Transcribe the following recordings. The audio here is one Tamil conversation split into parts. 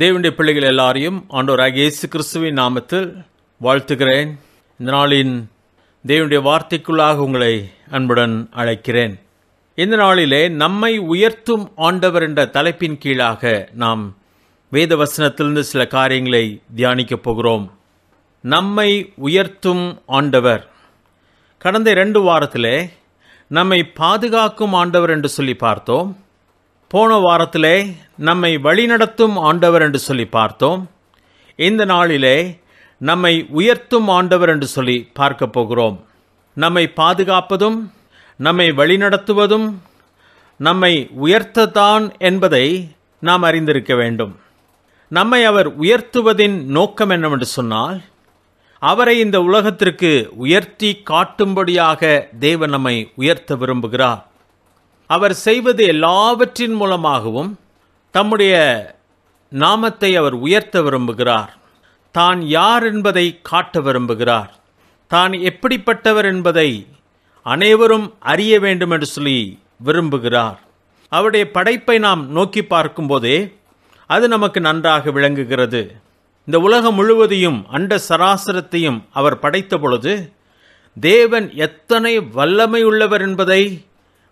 தேவனுடைய பிள்ளைகள் எல்லாரையும் ஆண்டோராக இயேசு கிறிஸ்துவின் நாமத்தில் வாழ்த்துகிறேன் இந்த நாளின் தேவனுடைய வார்த்தைக்குள்ளாக உங்களை அன்புடன் அழைக்கிறேன் இந்த நாளிலே நம்மை உயர்த்தும் ஆண்டவர் என்ற தலைப்பின் கீழாக நாம் வேத வசனத்திலிருந்து சில காரியங்களை தியானிக்கப் போகிறோம் நம்மை உயர்த்தும் ஆண்டவர் கடந்த ரெண்டு வாரத்திலே நம்மை பாதுகாக்கும் ஆண்டவர் என்று சொல்லி பார்த்தோம் போன வாரத்திலே நம்மை வழிநடத்தும் ஆண்டவர் என்று சொல்லி பார்த்தோம் இந்த நாளிலே நம்மை உயர்த்தும் ஆண்டவர் என்று சொல்லி பார்க்க போகிறோம் நம்மை பாதுகாப்பதும் நம்மை வழிநடத்துவதும் நம்மை உயர்த்ததான் என்பதை நாம் அறிந்திருக்க வேண்டும் நம்மை அவர் உயர்த்துவதின் நோக்கம் என்னவென்று சொன்னால் அவரை இந்த உலகத்திற்கு உயர்த்தி காட்டும்படியாக தேவன் நம்மை உயர்த்த விரும்புகிறார் அவர் செய்வது எல்லாவற்றின் மூலமாகவும் தம்முடைய நாமத்தை அவர் உயர்த்த விரும்புகிறார் தான் யார் என்பதை காட்ட விரும்புகிறார் தான் எப்படிப்பட்டவர் என்பதை அனைவரும் அறிய வேண்டும் என்று சொல்லி விரும்புகிறார் அவருடைய படைப்பை நாம் நோக்கி பார்க்கும்போதே அது நமக்கு நன்றாக விளங்குகிறது இந்த உலகம் முழுவதையும் அண்ட சராசரத்தையும் அவர் படைத்த பொழுது தேவன் எத்தனை வல்லமை உள்ளவர் என்பதை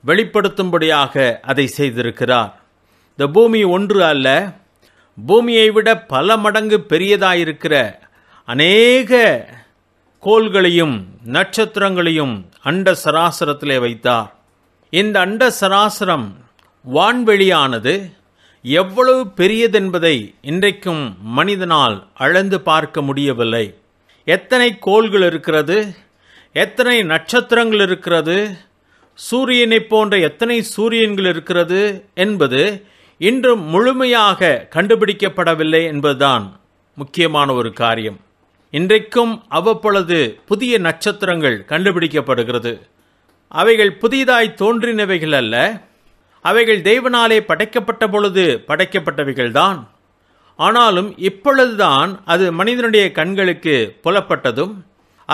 வெளிப்படுத்தும்படியாக அதை செய்திருக்கிறார் இந்த பூமி ஒன்று அல்ல பூமியை விட பல மடங்கு பெரியதாயிருக்கிற அநேக கோள்களையும் நட்சத்திரங்களையும் அண்ட சராசரத்திலே வைத்தார் இந்த அண்ட சராசரம் வான்வெளியானது எவ்வளவு பெரியதென்பதை இன்றைக்கும் மனிதனால் அளந்து பார்க்க முடியவில்லை எத்தனை கோள்கள் இருக்கிறது எத்தனை நட்சத்திரங்கள் இருக்கிறது சூரியனைப் போன்ற எத்தனை சூரியன்கள் இருக்கிறது என்பது இன்று முழுமையாக கண்டுபிடிக்கப்படவில்லை என்பதுதான் முக்கியமான ஒரு காரியம் இன்றைக்கும் அவ்வப்பொழுது புதிய நட்சத்திரங்கள் கண்டுபிடிக்கப்படுகிறது அவைகள் புதிதாய் தோன்றினவைகள் அல்ல அவைகள் தெய்வனாலே படைக்கப்பட்ட பொழுது படைக்கப்பட்டவைகள்தான் ஆனாலும் இப்பொழுதுதான் அது மனிதனுடைய கண்களுக்கு புலப்பட்டதும்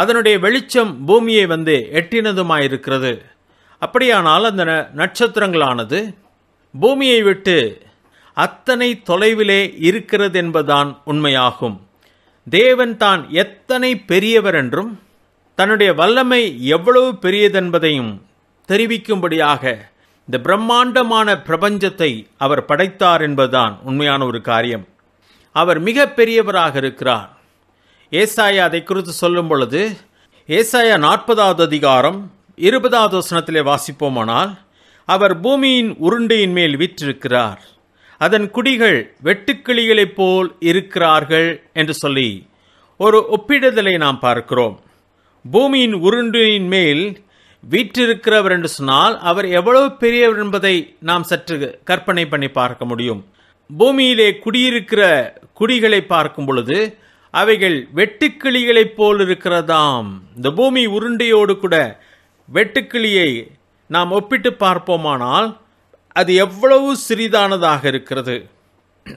அதனுடைய வெளிச்சம் பூமியை வந்து எட்டினதுமாயிருக்கிறது அப்படியானால் அந்த நட்சத்திரங்களானது பூமியை விட்டு அத்தனை தொலைவிலே இருக்கிறது என்பதுதான் உண்மையாகும் தேவன் தான் எத்தனை பெரியவர் என்றும் தன்னுடைய வல்லமை எவ்வளவு பெரியதென்பதையும் தெரிவிக்கும்படியாக இந்த பிரம்மாண்டமான பிரபஞ்சத்தை அவர் படைத்தார் என்பதுதான் உண்மையான ஒரு காரியம் அவர் மிக பெரியவராக இருக்கிறார் ஏசாயா அதை குறித்து சொல்லும் பொழுது ஏசாயா நாற்பதாவது அதிகாரம் இருபதாவது வசனத்திலே வாசிப்போமானால் அவர் பூமியின் உருண்டையின் மேல் விற்றிருக்கிறார் அதன் குடிகள் வெட்டுக்கிளிகளைப் போல் இருக்கிறார்கள் என்று சொல்லி ஒரு ஒப்பிடுதலை நாம் பார்க்கிறோம் பூமியின் உருண்டையின் மேல் வீற்றிருக்கிறவர் என்று சொன்னால் அவர் எவ்வளவு பெரியவர் என்பதை நாம் சற்று கற்பனை பண்ணி பார்க்க முடியும் பூமியிலே குடியிருக்கிற குடிகளை பார்க்கும் பொழுது அவைகள் வெட்டுக்கிளிகளைப் போல் இருக்கிறதாம் இந்த பூமி உருண்டையோடு கூட வெட்டுக்கிளியை நாம் ஒப்பிட்டு பார்ப்போமானால் அது எவ்வளவு சிறிதானதாக இருக்கிறது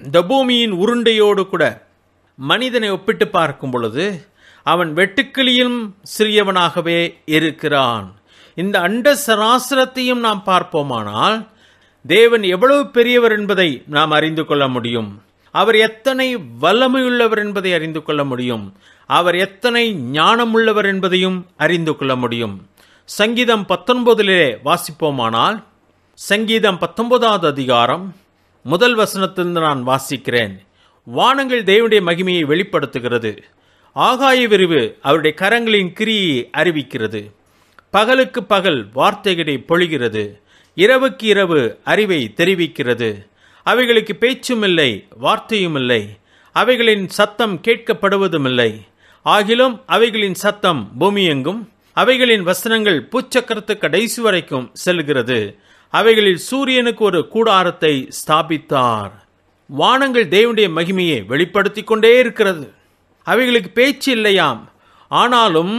இந்த பூமியின் உருண்டையோடு கூட மனிதனை ஒப்பிட்டு பார்க்கும் பொழுது அவன் வெட்டுக்கிளியும் சிறியவனாகவே இருக்கிறான் இந்த அண்ட சராசரத்தையும் நாம் பார்ப்போமானால் தேவன் எவ்வளவு பெரியவர் என்பதை நாம் அறிந்து கொள்ள முடியும் அவர் எத்தனை வல்லமையுள்ளவர் என்பதை அறிந்து கொள்ள முடியும் அவர் எத்தனை ஞானமுள்ளவர் என்பதையும் அறிந்து கொள்ள முடியும் சங்கீதம் பத்தொன்பதிலே வாசிப்போமானால் சங்கீதம் பத்தொன்பதாவது அதிகாரம் முதல் வசனத்திலிருந்து நான் வாசிக்கிறேன் வானங்கள் தேவனுடைய மகிமையை வெளிப்படுத்துகிறது ஆகாய விரிவு அவருடைய கரங்களின் கிரியை அறிவிக்கிறது பகலுக்கு பகல் வார்த்தைகளை பொழிகிறது இரவுக்கு இரவு அறிவை தெரிவிக்கிறது அவைகளுக்கு பேச்சும் இல்லை வார்த்தையும் இல்லை அவைகளின் சத்தம் கேட்கப்படுவதுமில்லை ஆகிலும் அவைகளின் சத்தம் பூமியெங்கும் அவைகளின் வசனங்கள் பூச்சக்கரத்து கடைசி வரைக்கும் செல்கிறது அவைகளில் சூரியனுக்கு ஒரு கூடாரத்தை ஸ்தாபித்தார் வானங்கள் தேவனுடைய மகிமையை வெளிப்படுத்தி கொண்டே இருக்கிறது அவைகளுக்கு பேச்சு இல்லையாம் ஆனாலும்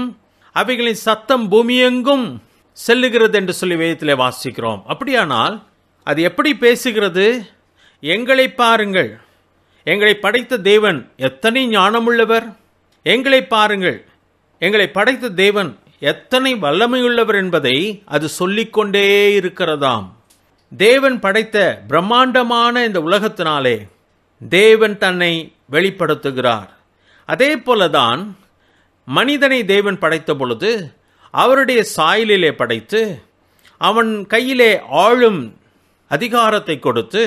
அவைகளின் சத்தம் பூமியெங்கும் செல்லுகிறது என்று சொல்லி வேதத்தில் வாசிக்கிறோம் அப்படியானால் அது எப்படி பேசுகிறது எங்களை பாருங்கள் எங்களை படைத்த தேவன் எத்தனை ஞானமுள்ளவர் எங்களை பாருங்கள் எங்களை படைத்த தேவன் எத்தனை வல்லமையுள்ளவர் என்பதை அது சொல்லிக்கொண்டே இருக்கிறதாம் தேவன் படைத்த பிரம்மாண்டமான இந்த உலகத்தினாலே தேவன் தன்னை வெளிப்படுத்துகிறார் அதே போலதான் மனிதனை தேவன் படைத்த பொழுது அவருடைய சாயலிலே படைத்து அவன் கையிலே ஆளும் அதிகாரத்தை கொடுத்து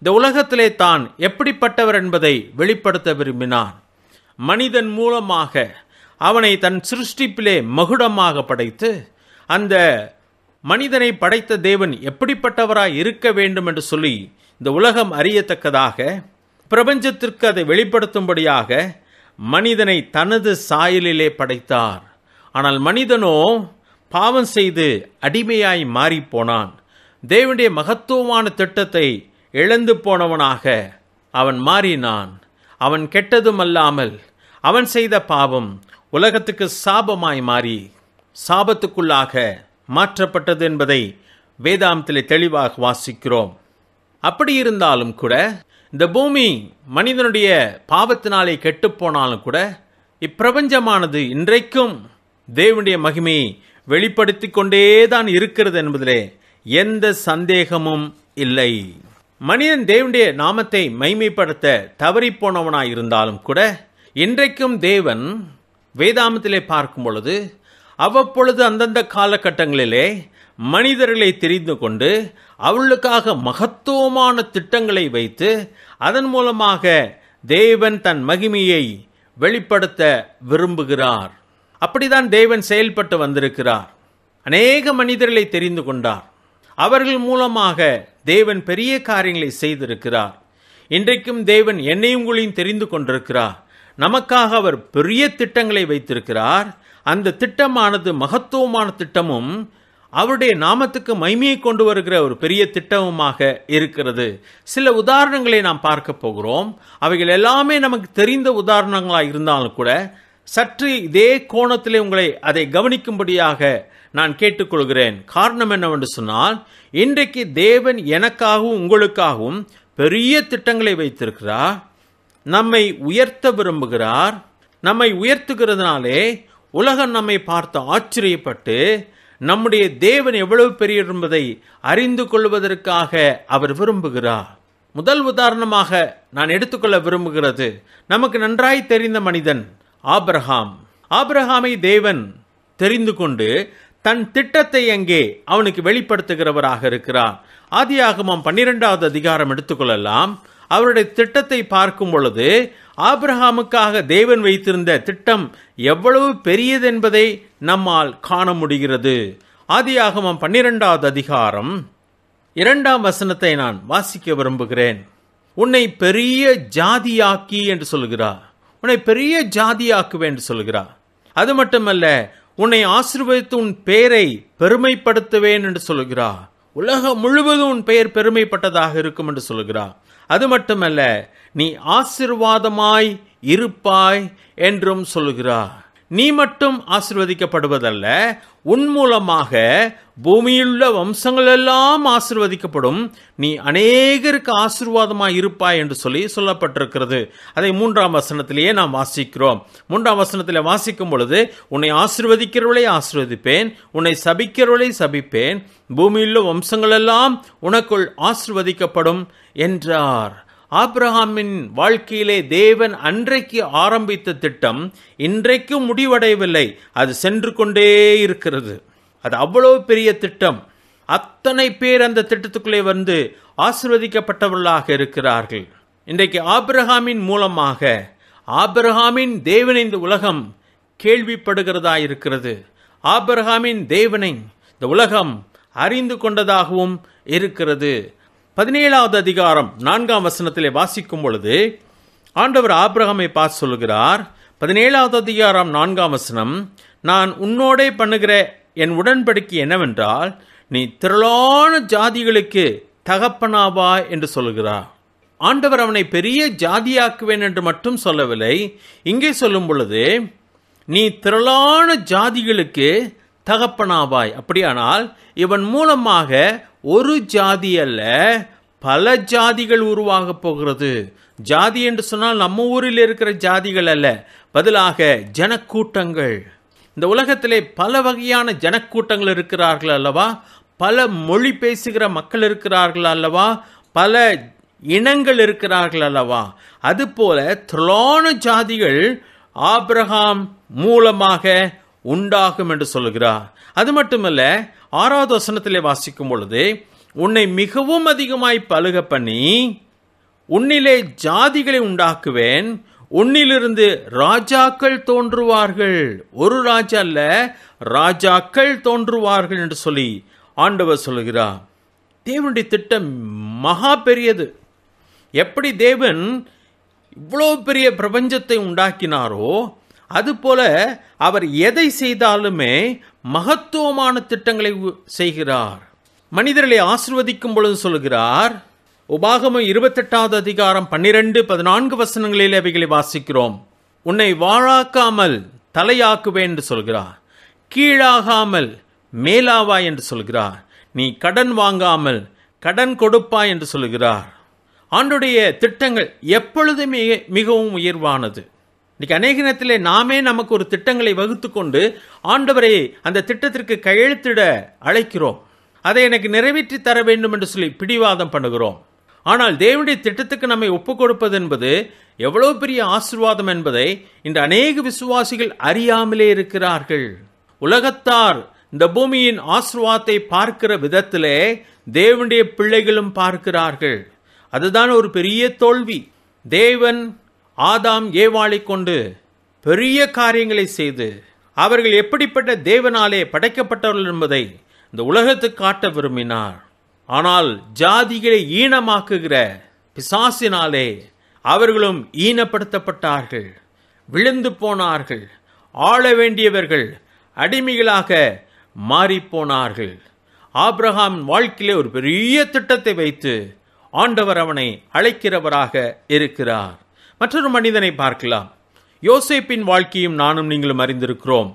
இந்த உலகத்திலே தான் எப்படிப்பட்டவர் என்பதை வெளிப்படுத்த விரும்பினான் மனிதன் மூலமாக அவனை தன் சிருஷ்டிப்பிலே மகுடமாக படைத்து அந்த மனிதனை படைத்த தேவன் எப்படிப்பட்டவராய் இருக்க வேண்டும் என்று சொல்லி இந்த உலகம் அறியத்தக்கதாக பிரபஞ்சத்திற்கு அதை வெளிப்படுத்தும்படியாக மனிதனை தனது சாயலிலே படைத்தார் ஆனால் மனிதனோ பாவம் செய்து அடிமையாய் மாறிப்போனான் தேவனுடைய மகத்துவமான திட்டத்தை இழந்து போனவனாக அவன் மாறினான் அவன் கெட்டதும் அல்லாமல் அவன் செய்த பாவம் உலகத்துக்கு சாபமாய் மாறி சாபத்துக்குள்ளாக மாற்றப்பட்டது என்பதை வேதாந்தத்தில் தெளிவாக வாசிக்கிறோம் அப்படி இருந்தாலும் கூட இந்த பூமி மனிதனுடைய பாவத்தினாலே கெட்டுப்போனாலும் கூட இப்பிரபஞ்சமானது இன்றைக்கும் தேவனுடைய மகிமையை வெளிப்படுத்தி கொண்டே தான் இருக்கிறது என்பதிலே எந்த சந்தேகமும் இல்லை மனிதன் தேவனுடைய நாமத்தை மைமைப்படுத்த தவறிப்போனவனாய் இருந்தாலும் கூட இன்றைக்கும் தேவன் வேதாமத்திலே பார்க்கும் பொழுது அவ்வப்பொழுது அந்தந்த காலகட்டங்களிலே மனிதர்களை தெரிந்து கொண்டு அவளுக்காக மகத்துவமான திட்டங்களை வைத்து அதன் மூலமாக தேவன் தன் மகிமையை வெளிப்படுத்த விரும்புகிறார் அப்படிதான் தேவன் செயல்பட்டு வந்திருக்கிறார் அநேக மனிதர்களை தெரிந்து கொண்டார் அவர்கள் மூலமாக தேவன் பெரிய காரியங்களை செய்திருக்கிறார் இன்றைக்கும் தேவன் என்னையும் தெரிந்து கொண்டிருக்கிறார் நமக்காக அவர் பெரிய திட்டங்களை வைத்திருக்கிறார் அந்த திட்டமானது மகத்துவமான திட்டமும் அவருடைய நாமத்துக்கு மைமையை கொண்டு வருகிற ஒரு பெரிய திட்டமுமாக இருக்கிறது சில உதாரணங்களை நாம் பார்க்க போகிறோம் அவைகள் எல்லாமே நமக்கு தெரிந்த உதாரணங்களாக இருந்தாலும் கூட சற்று இதே கோணத்திலே உங்களை அதை கவனிக்கும்படியாக நான் கேட்டுக்கொள்கிறேன் காரணம் என்னவென்று சொன்னால் இன்றைக்கு தேவன் எனக்காகவும் உங்களுக்காகவும் பெரிய திட்டங்களை வைத்திருக்கிறார் நம்மை உயர்த்த விரும்புகிறார் நம்மை உயர்த்துகிறதுனாலே உலகம் நம்மை பார்த்து ஆச்சரியப்பட்டு நம்முடைய தேவன் எவ்வளவு பெரிய என்பதை அறிந்து கொள்வதற்காக அவர் விரும்புகிறார் முதல் உதாரணமாக நான் எடுத்துக்கொள்ள விரும்புகிறது நமக்கு நன்றாய் தெரிந்த மனிதன் ஆப்ரஹாம் ஆப்ரஹாமை தேவன் தெரிந்து கொண்டு தன் திட்டத்தை அங்கே அவனுக்கு வெளிப்படுத்துகிறவராக இருக்கிறார் ஆதியாகமாம் பன்னிரெண்டாவது அதிகாரம் எடுத்துக்கொள்ளலாம் அவருடைய திட்டத்தை பார்க்கும் பொழுது ஆப்ரஹாமுக்காக தேவன் வைத்திருந்த திட்டம் எவ்வளவு பெரியதென்பதை நம்மால் காண முடிகிறது ஆதியாகமம் பன்னிரெண்டாவது அதிகாரம் இரண்டாம் வசனத்தை நான் வாசிக்க விரும்புகிறேன் உன்னை பெரிய ஜாதியாக்கி என்று சொல்கிறார் உன்னை பெரிய ஜாதியாக்குவேன் என்று சொல்கிறார் அது மட்டுமல்ல உன்னை ஆசிர்வதித்து உன் பெயரை பெருமைப்படுத்துவேன் என்று சொல்கிறார் உலகம் முழுவதும் உன் பெயர் பெருமைப்பட்டதாக இருக்கும் என்று சொல்கிறார் அது மட்டுமல்ல நீ ஆசிர்வாதமாய் இருப்பாய் என்றும் சொல்கிறார் நீ மட்டும் ஆசிர்வதிக்கப்படுவதல்ல உன் மூலமாக பூமியிலுள்ள வம்சங்கள் எல்லாம் ஆசிர்வதிக்கப்படும் நீ அநேகருக்கு ஆசிர்வாதமாக இருப்பாய் என்று சொல்லி சொல்லப்பட்டிருக்கிறது அதை மூன்றாம் வசனத்திலேயே நாம் வாசிக்கிறோம் மூன்றாம் வசனத்தில் வாசிக்கும் பொழுது உன்னை ஆசிர்வதிக்கிறவளை ஆசிர்வதிப்பேன் உன்னை சபிக்கிறவளை சபிப்பேன் பூமியிலுள்ள வம்சங்கள் எல்லாம் உனக்குள் ஆசிர்வதிக்கப்படும் என்றார் ஆப்ரஹாமின் வாழ்க்கையிலே தேவன் அன்றைக்கு ஆரம்பித்த திட்டம் இன்றைக்கும் முடிவடையவில்லை அது சென்று கொண்டே இருக்கிறது அது அவ்வளோ பெரிய திட்டம் அத்தனை பேர் அந்த திட்டத்துக்குள்ளே வந்து ஆசிர்வதிக்கப்பட்டவர்களாக இருக்கிறார்கள் இன்றைக்கு ஆபிரஹாமின் மூலமாக ஆபிரஹாமின் தேவனை இந்த உலகம் கேள்விப்படுகிறதா இருக்கிறது ஆபிரஹாமின் தேவனை இந்த உலகம் அறிந்து கொண்டதாகவும் இருக்கிறது பதினேழாவது அதிகாரம் நான்காம் வசனத்திலே வாசிக்கும் பொழுது ஆண்டவர் ஆப்ரஹாமை பார்த்து சொல்கிறார் பதினேழாவது அதிகாரம் நான்காம் வசனம் நான் உன்னோடே பண்ணுகிற என் உடன்படிக்கை என்னவென்றால் நீ திரளான ஜாதிகளுக்கு தகப்பனாவா என்று சொல்கிறார் ஆண்டவர் அவனை பெரிய ஜாதியாக்குவேன் என்று மட்டும் சொல்லவில்லை இங்கே சொல்லும் பொழுது நீ திரளான ஜாதிகளுக்கு தகப்பனாவாய் அப்படியானால் இவன் மூலமாக ஒரு ஜாதி அல்ல பல ஜாதிகள் உருவாக போகிறது ஜாதி என்று சொன்னால் நம்ம ஊரில் இருக்கிற ஜாதிகள் அல்ல பதிலாக ஜனக்கூட்டங்கள் இந்த உலகத்திலே பல வகையான ஜனக்கூட்டங்கள் இருக்கிறார்கள் அல்லவா பல மொழி பேசுகிற மக்கள் இருக்கிறார்கள் அல்லவா பல இனங்கள் இருக்கிறார்கள் அல்லவா அதுபோல திரளான ஜாதிகள் ஆப்ரஹாம் மூலமாக உண்டாகும் என்று சொல்கிறார் அது மட்டுமல்ல ஆறாவது வசனத்திலே வாசிக்கும் பொழுது உன்னை மிகவும் அதிகமாய் பழுக பண்ணி உன்னிலே ஜாதிகளை உண்டாக்குவேன் உன்னிலிருந்து ராஜாக்கள் தோன்றுவார்கள் ஒரு ராஜா அல்ல ராஜாக்கள் தோன்றுவார்கள் என்று சொல்லி ஆண்டவர் சொல்கிறார் தேவனுடைய திட்டம் மகா பெரியது எப்படி தேவன் இவ்வளோ பெரிய பிரபஞ்சத்தை உண்டாக்கினாரோ அதுபோல அவர் எதை செய்தாலுமே மகத்துவமான திட்டங்களை செய்கிறார் மனிதர்களை ஆசிர்வதிக்கும் பொழுது சொல்கிறார் உபாகமும் இருபத்தெட்டாவது அதிகாரம் பன்னிரெண்டு பதினான்கு வசனங்களில் அவைகளை வாசிக்கிறோம் உன்னை வாழாக்காமல் தலையாக்குவே என்று சொல்கிறார் கீழாகாமல் மேலாவா என்று சொல்கிறார் நீ கடன் வாங்காமல் கடன் கொடுப்பா என்று சொல்கிறார் ஆண்டுடைய திட்டங்கள் எப்பொழுதுமே மிகவும் உயர்வானது இன்னைக்கு அநேக நேரத்தில் நாமே நமக்கு ஒரு திட்டங்களை வகுத்து கொண்டு ஆண்டவரை அந்த திட்டத்திற்கு கையெழுத்திட அழைக்கிறோம் அதை எனக்கு நிறைவேற்றி தர வேண்டும் என்று சொல்லி பிடிவாதம் பண்ணுகிறோம் ஆனால் தேவனுடைய திட்டத்துக்கு நம்மை ஒப்புக் கொடுப்பது என்பது எவ்வளவு பெரிய ஆசிர்வாதம் என்பதை இன்று அநேக விசுவாசிகள் அறியாமலே இருக்கிறார்கள் உலகத்தார் இந்த பூமியின் ஆசிர்வாதத்தை பார்க்கிற விதத்திலே தேவனுடைய பிள்ளைகளும் பார்க்கிறார்கள் அதுதான் ஒரு பெரிய தோல்வி தேவன் ஆதாம் ஏவாளை கொண்டு பெரிய காரியங்களை செய்து அவர்கள் எப்படிப்பட்ட தேவனாலே படைக்கப்பட்டவர்கள் என்பதை இந்த உலகத்துக்கு காட்ட விரும்பினார் ஆனால் ஜாதிகளை ஈனமாக்குகிற பிசாசினாலே அவர்களும் ஈனப்படுத்தப்பட்டார்கள் விழுந்து போனார்கள் ஆள வேண்டியவர்கள் அடிமைகளாக மாறிப்போனார்கள் ஆப்ரஹாம் வாழ்க்கையிலே ஒரு பெரிய திட்டத்தை வைத்து ஆண்டவர் அவனை அழைக்கிறவராக இருக்கிறார் மற்றொரு மனிதனை பார்க்கலாம் யோசேப்பின் வாழ்க்கையும் நானும் நீங்களும் அறிந்திருக்கிறோம்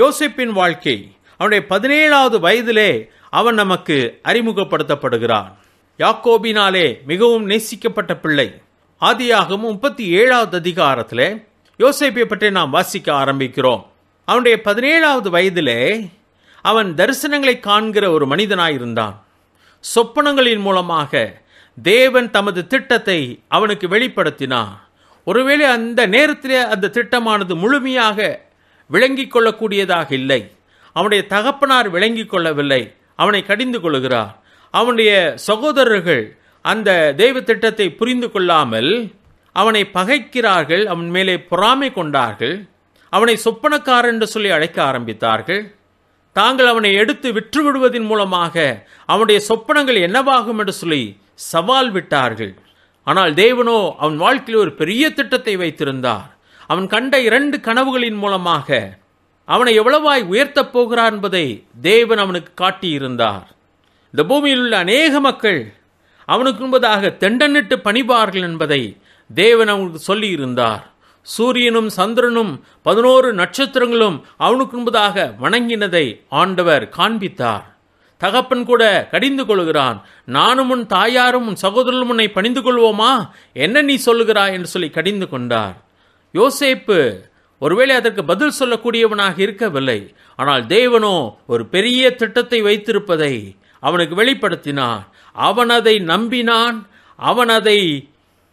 யோசேப்பின் வாழ்க்கை அவனுடைய பதினேழாவது வயதிலே அவன் நமக்கு அறிமுகப்படுத்தப்படுகிறான் யாக்கோபினாலே மிகவும் நேசிக்கப்பட்ட பிள்ளை ஆதியாகவும் முப்பத்தி ஏழாவது அதிகாரத்தில் யோசேப்பை பற்றி நாம் வாசிக்க ஆரம்பிக்கிறோம் அவனுடைய பதினேழாவது வயதிலே அவன் தரிசனங்களை காண்கிற ஒரு மனிதனாயிருந்தான் சொப்பனங்களின் மூலமாக தேவன் தமது திட்டத்தை அவனுக்கு வெளிப்படுத்தினான் ஒருவேளை அந்த நேரத்திலே அந்த திட்டமானது முழுமையாக விளங்கி கொள்ளக்கூடியதாக இல்லை அவனுடைய தகப்பனார் விளங்கி கொள்ளவில்லை அவனை கடிந்து கொள்கிறார் அவனுடைய சகோதரர்கள் அந்த தெய்வ திட்டத்தை புரிந்து கொள்ளாமல் அவனை பகைக்கிறார்கள் அவன் மேலே பொறாமை கொண்டார்கள் அவனை சொப்பனக்காரன் என்று சொல்லி அழைக்க ஆரம்பித்தார்கள் தாங்கள் அவனை எடுத்து விற்றுவிடுவதன் மூலமாக அவனுடைய சொப்பனங்கள் என்னவாகும் என்று சொல்லி சவால் விட்டார்கள் ஆனால் தேவனோ அவன் வாழ்க்கையில் ஒரு பெரிய திட்டத்தை வைத்திருந்தார் அவன் கண்ட இரண்டு கனவுகளின் மூலமாக அவனை எவ்வளவாய் உயர்த்தப் போகிறார் என்பதை தேவன் அவனுக்கு காட்டியிருந்தார் இந்த பூமியில் உள்ள அநேக மக்கள் அவனுக்கு முன்பதாக தெண்டனிட்டு பணிபார்கள் என்பதை தேவன் அவனுக்கு சொல்லியிருந்தார் சூரியனும் சந்திரனும் பதினோரு நட்சத்திரங்களும் அவனுக்கு என்பதாக வணங்கினதை ஆண்டவர் காண்பித்தார் தகப்பன் கூட கடிந்து கொள்கிறான் நானும் உன் தாயாரும் உன் சகோதரரும் உன்னை பணிந்து கொள்வோமா என்ன நீ சொல்லுகிறாய் என்று சொல்லி கடிந்து கொண்டார் யோசேப்பு ஒருவேளை அதற்கு பதில் சொல்லக்கூடியவனாக இருக்கவில்லை ஆனால் தேவனோ ஒரு பெரிய திட்டத்தை வைத்திருப்பதை அவனுக்கு வெளிப்படுத்தினான் அவன் அதை நம்பினான் அவன் அதை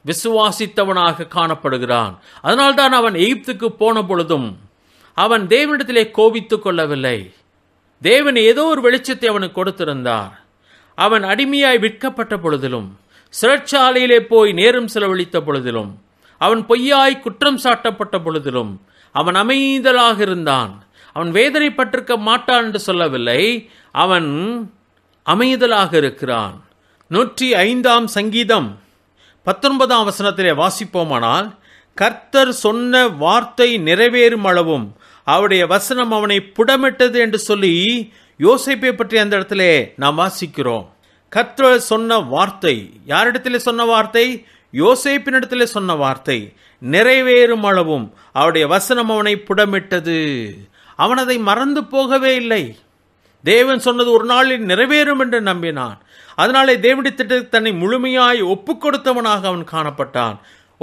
விசுவாசித்தவனாக காணப்படுகிறான் அதனால்தான் அவன் எகிப்துக்கு போன பொழுதும் அவன் தேவனிடத்திலே கோபித்துக் கொள்ளவில்லை தேவன் ஏதோ ஒரு வெளிச்சத்தை அவனுக்கு கொடுத்திருந்தார் அவன் அடிமையாய் விற்கப்பட்ட பொழுதிலும் சிறைச்சாலையிலே போய் நேரம் செலவழித்த பொழுதிலும் அவன் பொய்யாய் குற்றம் சாட்டப்பட்ட பொழுதிலும் அவன் அமைதலாக இருந்தான் அவன் வேதனைப்பட்டிருக்க மாட்டான் என்று சொல்லவில்லை அவன் அமைதலாக இருக்கிறான் நூற்றி ஐந்தாம் சங்கீதம் பத்தொன்பதாம் வசனத்திலே வாசிப்போமானால் கர்த்தர் சொன்ன வார்த்தை நிறைவேறும் அளவும் அவருடைய வசனம் அவனை புடமிட்டது என்று சொல்லி யோசிப்பை பற்றி அந்த இடத்துல நாம் வாசிக்கிறோம் கத்திர சொன்ன வார்த்தை யாரிடத்துல சொன்ன வார்த்தை இடத்துல சொன்ன வார்த்தை நிறைவேறும் அளவும் அவருடைய வசனம் அவனை புடமிட்டது அவன் அதை மறந்து போகவே இல்லை தேவன் சொன்னது ஒரு நாளில் நிறைவேறும் என்று நம்பினான் அதனாலே தேவடி திட்டத்தை தன்னை முழுமையாய் ஒப்பு கொடுத்தவனாக அவன் காணப்பட்டான்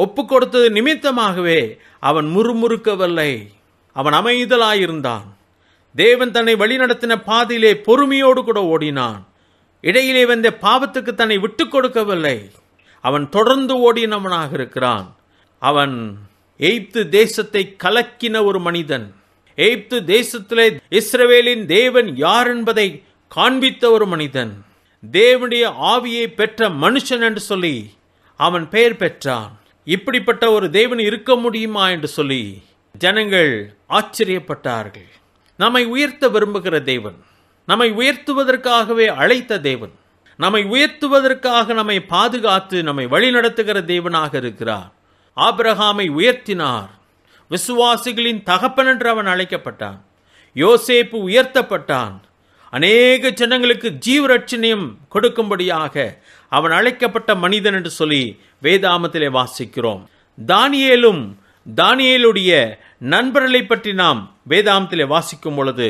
ஒப்பு கொடுத்தது நிமித்தமாகவே அவன் முறுமுறுக்கவில்லை அவன் அமைதலாயிருந்தான் தேவன் தன்னை வழிநடத்தின பாதையிலே பொறுமையோடு கூட ஓடினான் இடையிலே வந்த பாவத்துக்கு தன்னை விட்டு கொடுக்கவில்லை அவன் தொடர்ந்து ஓடினவனாக இருக்கிறான் அவன் எய்ப்து தேசத்தை கலக்கின ஒரு மனிதன் எய்ப்து தேசத்திலே இஸ்ரவேலின் தேவன் யார் என்பதை காண்பித்த ஒரு மனிதன் தேவனுடைய ஆவியை பெற்ற மனுஷன் என்று சொல்லி அவன் பெயர் பெற்றான் இப்படிப்பட்ட ஒரு தேவன் இருக்க முடியுமா என்று சொல்லி ஜனங்கள் ஆச்சரியப்பட்டார்கள் நம்மை உயர்த்த விரும்புகிற தேவன் நம்மை உயர்த்துவதற்காகவே அழைத்த தேவன் நம்மை உயர்த்துவதற்காக நம்மை பாதுகாத்து நம்மை வழிநடத்துகிற தேவனாக இருக்கிறார் ஆபிரகாமை உயர்த்தினார் விசுவாசிகளின் தகப்பன் என்று அவன் அழைக்கப்பட்டான் யோசேப்பு உயர்த்தப்பட்டான் அநேக ஜனங்களுக்கு ஜீவரட்சணியம் கொடுக்கும்படியாக அவன் அழைக்கப்பட்ட மனிதன் என்று சொல்லி வேதாமத்திலே வாசிக்கிறோம் தானியேலும் தானியேலுடைய நண்பர்களை பற்றி நாம் வேதாந்தத்திலே வாசிக்கும் பொழுது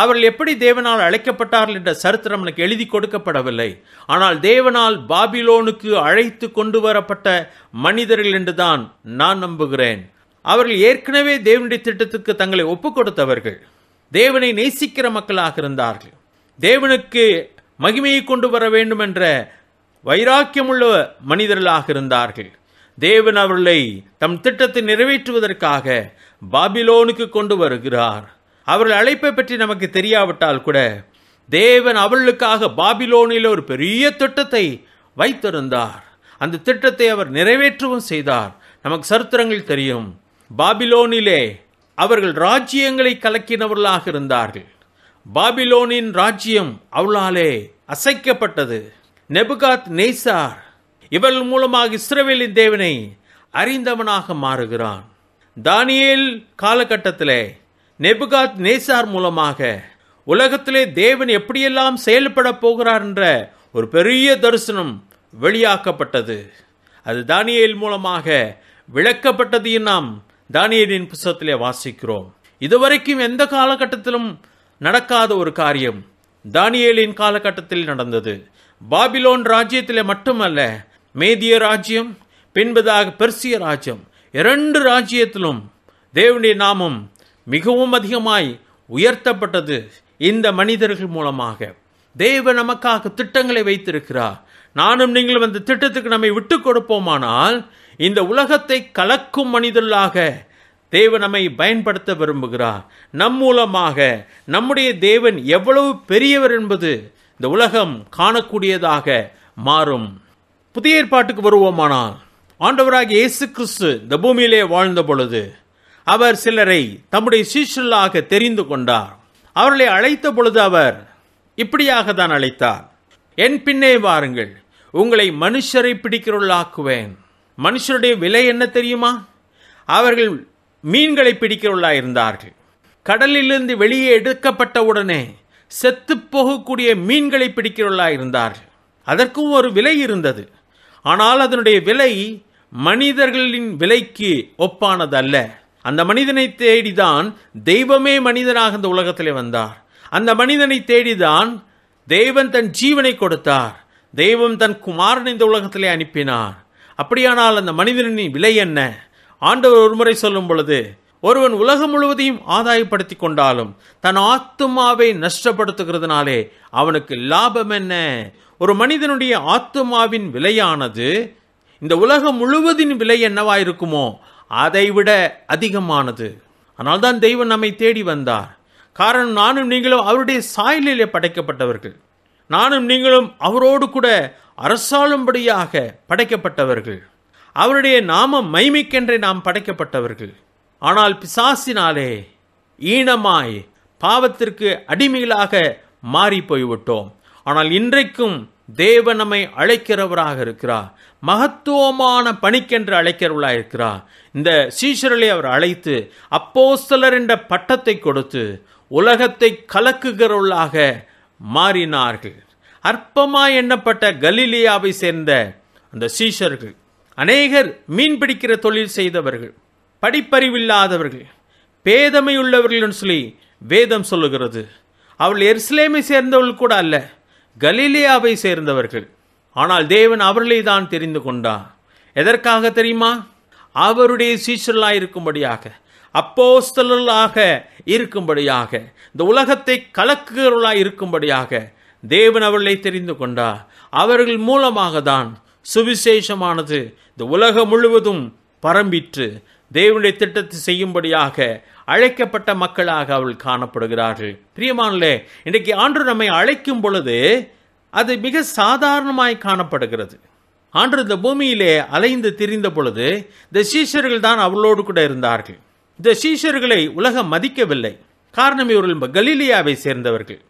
அவர்கள் எப்படி தேவனால் அழைக்கப்பட்டார்கள் என்ற சரித்திரம் எனக்கு எழுதி கொடுக்கப்படவில்லை ஆனால் தேவனால் பாபிலோனுக்கு அழைத்து கொண்டு வரப்பட்ட மனிதர்கள் என்றுதான் நான் நம்புகிறேன் அவர்கள் ஏற்கனவே தேவனுடைய திட்டத்துக்கு தங்களை ஒப்புக் கொடுத்தவர்கள் தேவனை நேசிக்கிற மக்களாக இருந்தார்கள் தேவனுக்கு மகிமையை கொண்டு வர வேண்டும் என்ற வைராக்கியமுள்ள மனிதர்களாக இருந்தார்கள் தேவன் அவர்களை தம் திட்டத்தை நிறைவேற்றுவதற்காக பாபிலோனுக்கு கொண்டு வருகிறார் அவர்கள் அழைப்பை பற்றி நமக்கு தெரியாவிட்டால் கூட தேவன் அவர்களுக்காக பாபிலோனில் ஒரு பெரிய திட்டத்தை வைத்திருந்தார் அந்த திட்டத்தை அவர் நிறைவேற்றவும் செய்தார் நமக்கு சரித்திரங்கள் தெரியும் பாபிலோனிலே அவர்கள் ராஜ்யங்களை கலக்கினவர்களாக இருந்தார்கள் பாபிலோனின் ராஜ்யம் அவளாலே அசைக்கப்பட்டது நெபுகாத் நெய்சார் இவர்கள் மூலமாக இஸ்ரவேலின் தேவனை அறிந்தவனாக மாறுகிறான் தானியல் காலகட்டத்தில் நெபுகாத் நேசார் மூலமாக உலகத்திலே தேவன் எப்படியெல்லாம் செயல்பட போகிறார் என்ற ஒரு பெரிய தரிசனம் வெளியாக்கப்பட்டது அது தானியல் மூலமாக விளக்கப்பட்டதையும் நாம் தானியலின் புஸ்தகத்திலே வாசிக்கிறோம் இதுவரைக்கும் எந்த காலகட்டத்திலும் நடக்காத ஒரு காரியம் தானியலின் காலகட்டத்தில் நடந்தது பாபிலோன் ராஜ்யத்திலே மட்டுமல்ல மேதிய ராஜ்யம் பின்பதாக பெர்சிய ராஜ்யம் இரண்டு ராஜ்யத்திலும் தேவனுடைய நாமம் மிகவும் அதிகமாய் உயர்த்தப்பட்டது இந்த மனிதர்கள் மூலமாக தேவ நமக்காக திட்டங்களை வைத்திருக்கிறார் நானும் நீங்களும் அந்த திட்டத்துக்கு நம்மை விட்டு கொடுப்போமானால் இந்த உலகத்தை கலக்கும் மனிதர்களாக தேவ நம்மை பயன்படுத்த விரும்புகிறார் நம் மூலமாக நம்முடைய தேவன் எவ்வளவு பெரியவர் என்பது இந்த உலகம் காணக்கூடியதாக மாறும் புதிய ஏற்பாட்டுக்கு வருவோமானால் ஆண்டவராக இயேசு கிறிஸ்து இந்த பூமியிலே வாழ்ந்த பொழுது அவர் சிலரை தம்முடைய சீஷர்களாக தெரிந்து கொண்டார் அவர்களை அழைத்த பொழுது அவர் இப்படியாக தான் அழைத்தார் என் பின்னே வாருங்கள் உங்களை மனுஷரை பிடிக்கிறவர்களாக்குவேன் மனுஷருடைய விலை என்ன தெரியுமா அவர்கள் மீன்களை பிடிக்கிறவர்களா இருந்தார்கள் கடலிலிருந்து வெளியே எடுக்கப்பட்ட உடனே செத்து போகக்கூடிய மீன்களை பிடிக்கிறவர்களா இருந்தார்கள் அதற்கும் ஒரு விலை இருந்தது ஆனால் அதனுடைய விலை மனிதர்களின் விலைக்கு ஒப்பானது அல்ல அந்த மனிதனை தேடிதான் தெய்வமே மனிதனாக இந்த உலகத்திலே வந்தார் அந்த மனிதனை தேடிதான் தெய்வன் தன் ஜீவனை கொடுத்தார் தெய்வம் தன் குமாரன் இந்த உலகத்திலே அனுப்பினார் அப்படியானால் அந்த மனிதனின் விலை என்ன ஆண்டவர் ஒருமுறை சொல்லும் பொழுது ஒருவன் உலகம் முழுவதையும் ஆதாயப்படுத்தி கொண்டாலும் தன் ஆத்துமாவை நஷ்டப்படுத்துகிறதுனாலே அவனுக்கு லாபம் என்ன ஒரு மனிதனுடைய ஆத்துமாவின் விலையானது இந்த உலகம் முழுவதின் விலை என்னவா இருக்குமோ அதைவிட அதிகமானது ஆனால் தான் தெய்வம் நம்மை தேடி வந்தார் காரணம் நானும் நீங்களும் அவருடைய சாயலிலே படைக்கப்பட்டவர்கள் நானும் நீங்களும் அவரோடு கூட அரசாளும்படியாக படைக்கப்பட்டவர்கள் அவருடைய நாம மைமிக்கென்றே நாம் படைக்கப்பட்டவர்கள் ஆனால் பிசாசினாலே ஈனமாய் பாவத்திற்கு அடிமைகளாக மாறி போய்விட்டோம் ஆனால் இன்றைக்கும் தேவன் நம்மை அழைக்கிறவராக இருக்கிறார் மகத்துவமான பணிக்கென்று அழைக்கிறவளாக இருக்கிறார் இந்த சீஷர்களை அவர் அழைத்து அப்போஸ்தலர் என்ற பட்டத்தை கொடுத்து உலகத்தை கலக்குகிறவர்களாக மாறினார்கள் அற்பமாய் எண்ணப்பட்ட கலீலியாவை சேர்ந்த அந்த சீஷர்கள் அநேகர் மீன் பிடிக்கிற தொழில் செய்தவர்கள் படிப்பறிவில்லாதவர்கள் பேதமையுள்ளவர்கள் சொல்லி வேதம் சொல்லுகிறது அவள் எருசலேமை சேர்ந்தவள் கூட அல்ல கலீலியாவை சேர்ந்தவர்கள் ஆனால் தேவன் அவர்களை தான் தெரிந்து கொண்டார் எதற்காக தெரியுமா அவருடைய சீசர்களாக இருக்கும்படியாக அப்போஸ்தலாக இருக்கும்படியாக இந்த உலகத்தை கலக்குகிறவர்களாக இருக்கும்படியாக தேவன் அவர்களை தெரிந்து கொண்டார் அவர்கள் மூலமாக தான் சுவிசேஷமானது இந்த உலகம் முழுவதும் பரம்பிற்று தேவனுடைய திட்டத்தை செய்யும்படியாக அழைக்கப்பட்ட மக்களாக அவள் காணப்படுகிறார்கள் பிரியமானலே இன்றைக்கு ஆண்டு நம்மை அழைக்கும் பொழுது அது மிக சாதாரணமாய் காணப்படுகிறது ஆண்டு இந்த பூமியிலே அலைந்து திரிந்த பொழுது இந்த சீஷர்கள் தான் அவளோடு கூட இருந்தார்கள் இந்த சீஷர்களை உலகம் மதிக்கவில்லை காரணம் இவர்கள் கலீலியாவை சேர்ந்தவர்கள்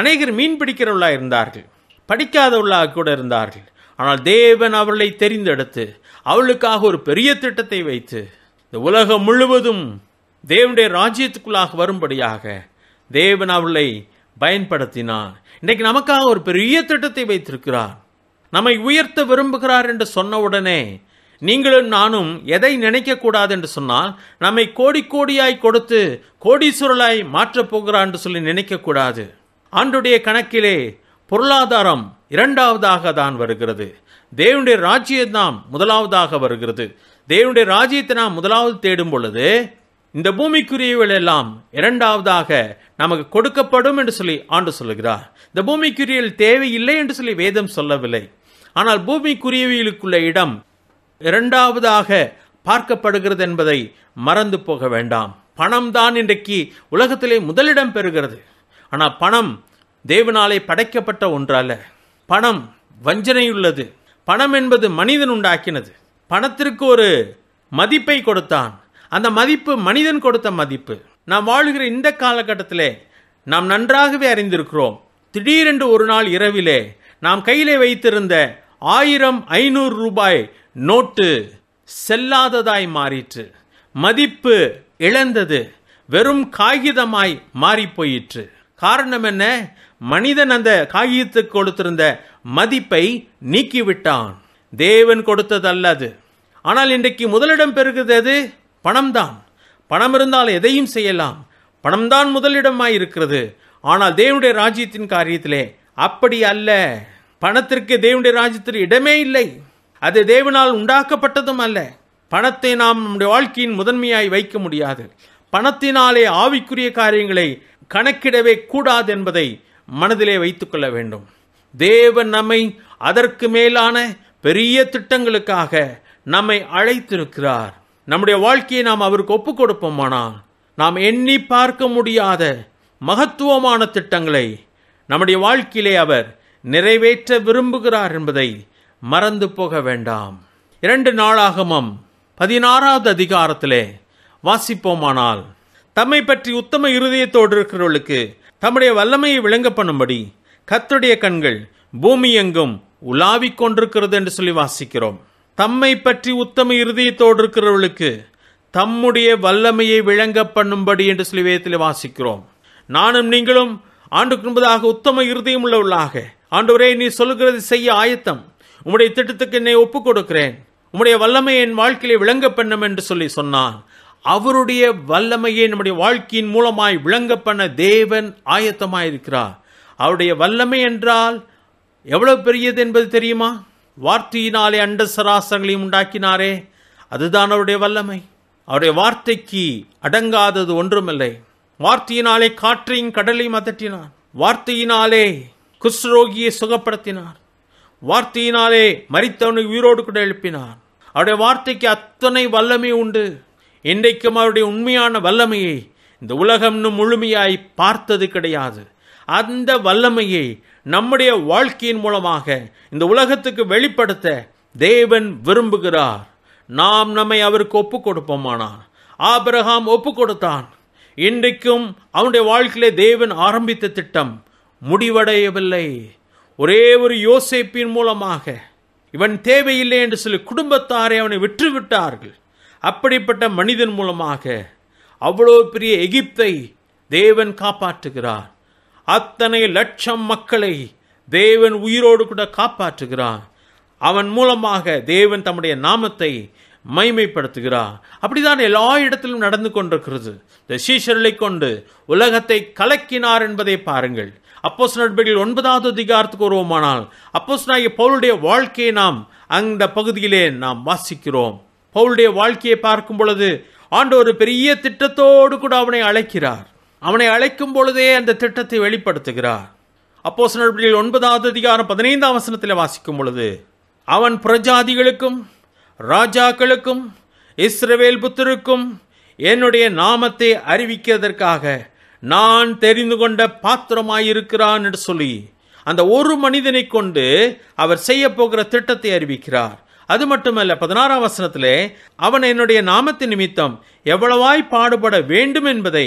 அநேகர் மீன் பிடிக்கிறவர்களாக இருந்தார்கள் படிக்காதவர்களாக கூட இருந்தார்கள் ஆனால் தேவன் அவர்களை தெரிந்தெடுத்து அவளுக்காக ஒரு பெரிய திட்டத்தை வைத்து இந்த உலகம் முழுவதும் தேவனுடைய ராஜ்யத்துக்குள்ளாக வரும்படியாக தேவன் அவளை பயன்படுத்தினான் இன்றைக்கு நமக்காக ஒரு பெரிய திட்டத்தை வைத்திருக்கிறார் நம்மை உயர்த்த விரும்புகிறார் என்று சொன்ன உடனே நீங்களும் நானும் எதை நினைக்கக்கூடாது என்று சொன்னால் நம்மை கோடி கோடியாய் கொடுத்து கோடீஸ்வரலாய் மாற்றப் போகிறார் என்று சொல்லி நினைக்கக்கூடாது ஆண்டுடைய கணக்கிலே பொருளாதாரம் இரண்டாவதாக தான் வருகிறது தேவனுடைய ராஜ்யம் தான் முதலாவதாக வருகிறது தேவனுடைய ராஜ்யத்தை நாம் முதலாவது தேடும் பொழுது இந்த எல்லாம் இரண்டாவதாக நமக்கு கொடுக்கப்படும் என்று சொல்லி ஆண்டு சொல்லுகிறார் இந்த பூமிக்குரியல் தேவையில்லை என்று சொல்லி வேதம் சொல்லவில்லை ஆனால் பூமிக்குரியவியலுக்குள்ள இடம் இரண்டாவதாக பார்க்கப்படுகிறது என்பதை மறந்து போக வேண்டாம் பணம் தான் இன்றைக்கு உலகத்திலே முதலிடம் பெறுகிறது ஆனால் பணம் தேவனாலே படைக்கப்பட்ட ஒன்றல்ல பணம் வஞ்சனையுள்ளது பணம் என்பது மனிதன் உண்டாக்கினது பணத்திற்கு ஒரு மதிப்பை கொடுத்தான் அந்த மதிப்பு மனிதன் கொடுத்த மதிப்பு நாம் வாழுகிற இந்த காலகட்டத்திலே நாம் நன்றாகவே அறிந்திருக்கிறோம் திடீரென்று ஒரு நாள் இரவிலே நாம் கையிலே வைத்திருந்த ஆயிரம் ஐநூறு ரூபாய் நோட்டு செல்லாததாய் மாறிற்று மதிப்பு இழந்தது வெறும் காகிதமாய் மாறி போயிற்று காரணம் என்ன மனிதன் அந்த காகிதத்துக்கு கொடுத்திருந்த மதிப்பை நீக்கிவிட்டான் தேவன் கொடுத்தது அல்லது ஆனால் இன்றைக்கு முதலிடம் பெறுகிறது பணம்தான் பணம் இருந்தால் எதையும் செய்யலாம் பணம்தான் முதலிடமாய் இருக்கிறது ஆனால் தேவனுடைய ராஜ்யத்தின் காரியத்திலே அப்படி அல்ல பணத்திற்கு தேவனுடைய ராஜ்யத்தில் இடமே இல்லை அது தேவனால் உண்டாக்கப்பட்டதும் அல்ல பணத்தை நாம் நம்முடைய வாழ்க்கையின் முதன்மையாய் வைக்க முடியாது பணத்தினாலே ஆவிக்குரிய காரியங்களை கணக்கிடவே கூடாது என்பதை மனதிலே வைத்துக்கொள்ள வேண்டும் தேவன் நம்மை அதற்கு மேலான பெரிய திட்டங்களுக்காக நம்மை அழைத்திருக்கிறார் நம்முடைய வாழ்க்கையை நாம் அவருக்கு ஒப்புக் கொடுப்போமானால் நாம் எண்ணி பார்க்க முடியாத மகத்துவமான திட்டங்களை நம்முடைய வாழ்க்கையிலே அவர் நிறைவேற்ற விரும்புகிறார் என்பதை மறந்து போக வேண்டாம் இரண்டு நாளாகமம் பதினாறாவது அதிகாரத்திலே வாசிப்போமானால் தம்மை பற்றி உத்தம இருதயத்தோடு இருக்கிறவர்களுக்கு தம்முடைய வல்லமையை விளங்க பண்ணும்படி கத்துடைய கண்கள் பூமி எங்கும் உலாவிக் கொண்டிருக்கிறது என்று சொல்லி வாசிக்கிறோம் தம்மை பற்றி உத்தம இருதயத்தோடு இருக்கிறவர்களுக்கு தம்முடைய வல்லமையை விளங்க பண்ணும்படி என்று சொல்லி வேதத்தில் வாசிக்கிறோம் நானும் நீங்களும் ஆண்டுக்கு முன்பதாக உத்தம இருதயம் உள்ளவர்களாக ஆண்டவரே நீ சொல்லுகிறது செய்ய ஆயத்தம் உம்முடைய திட்டத்துக்கு என்னை ஒப்புக் கொடுக்கிறேன் உம்முடைய வல்லமை என் வாழ்க்கையிலே விளங்க பண்ணும் என்று சொல்லி சொன்னான் அவருடைய வல்லமையை நம்முடைய வாழ்க்கையின் மூலமாய் விளங்க பண்ண தேவன் ஆயத்தமாயிருக்கிறார் அவருடைய வல்லமை என்றால் எவ்வளவு பெரியது என்பது தெரியுமா வார்த்தையினாலே அண்ட சராசங்களையும் உண்டாக்கினாரே அதுதான் அவருடைய வல்லமை அவருடைய வார்த்தைக்கு அடங்காதது ஒன்றுமில்லை வார்த்தையினாலே காற்றையும் கடலையும் அதட்டினார் வார்த்தையினாலே குஸ்ரோகியை சுகப்படுத்தினார் வார்த்தையினாலே மறித்தவனை உயிரோடு கூட எழுப்பினார் அவருடைய வார்த்தைக்கு அத்தனை வல்லமை உண்டு இன்றைக்கும் அவருடைய உண்மையான வல்லமையை இந்த உலகம் முழுமையாய் பார்த்தது கிடையாது அந்த வல்லமையை நம்முடைய வாழ்க்கையின் மூலமாக இந்த உலகத்துக்கு வெளிப்படுத்த தேவன் விரும்புகிறார் நாம் நம்மை அவருக்கு ஒப்பு கொடுப்போமானார் ஆபிரகாம் ஒப்பு கொடுத்தான் இன்றைக்கும் அவனுடைய வாழ்க்கையிலே தேவன் ஆரம்பித்த திட்டம் முடிவடையவில்லை ஒரே ஒரு யோசிப்பின் மூலமாக இவன் தேவையில்லை என்று சொல்லி குடும்பத்தாரை அவனை விற்றுவிட்டார்கள் அப்படிப்பட்ட மனிதன் மூலமாக அவ்வளோ பெரிய எகிப்தை தேவன் காப்பாற்றுகிறார் அத்தனை லட்சம் மக்களை தேவன் உயிரோடு கூட காப்பாற்றுகிறார் அவன் மூலமாக தேவன் தம்முடைய நாமத்தை மைமைப்படுத்துகிறார் அப்படிதான் எல்லா இடத்திலும் நடந்து கொண்டிருக்கிறது இந்த சீஷர்களை கொண்டு உலகத்தை கலக்கினார் என்பதை பாருங்கள் அப்போஸ் நட்பில் ஒன்பதாவது அதிகாரத்துக்கு வருவோமானால் அப்போஸ் நாய பவுளுடைய வாழ்க்கையை நாம் அந்த பகுதியிலே நாம் வாசிக்கிறோம் பவுளுடைய வாழ்க்கையை பார்க்கும் பொழுது ஒரு பெரிய திட்டத்தோடு கூட அவனை அழைக்கிறார் அவனை அழைக்கும் பொழுதே அந்த திட்டத்தை வெளிப்படுத்துகிறார் அப்போ சிலர்களில் ஒன்பதாவது அதிகாரம் பதினைந்தாம் வசனத்தில் வாசிக்கும் பொழுது அவன் பிரஜாதிகளுக்கும் ராஜாக்களுக்கும் இஸ்ரவேல் புத்தருக்கும் என்னுடைய நாமத்தை அறிவிக்கிறதற்காக நான் தெரிந்து கொண்ட பாத்திரமாயிருக்கிறான் என்று சொல்லி அந்த ஒரு மனிதனை கொண்டு அவர் செய்ய போகிற திட்டத்தை அறிவிக்கிறார் அது மட்டுமல்ல பதினாறாம் வசனத்திலே அவன் என்னுடைய நாமத்தின் நிமித்தம் எவ்வளவாய் பாடுபட வேண்டும் என்பதை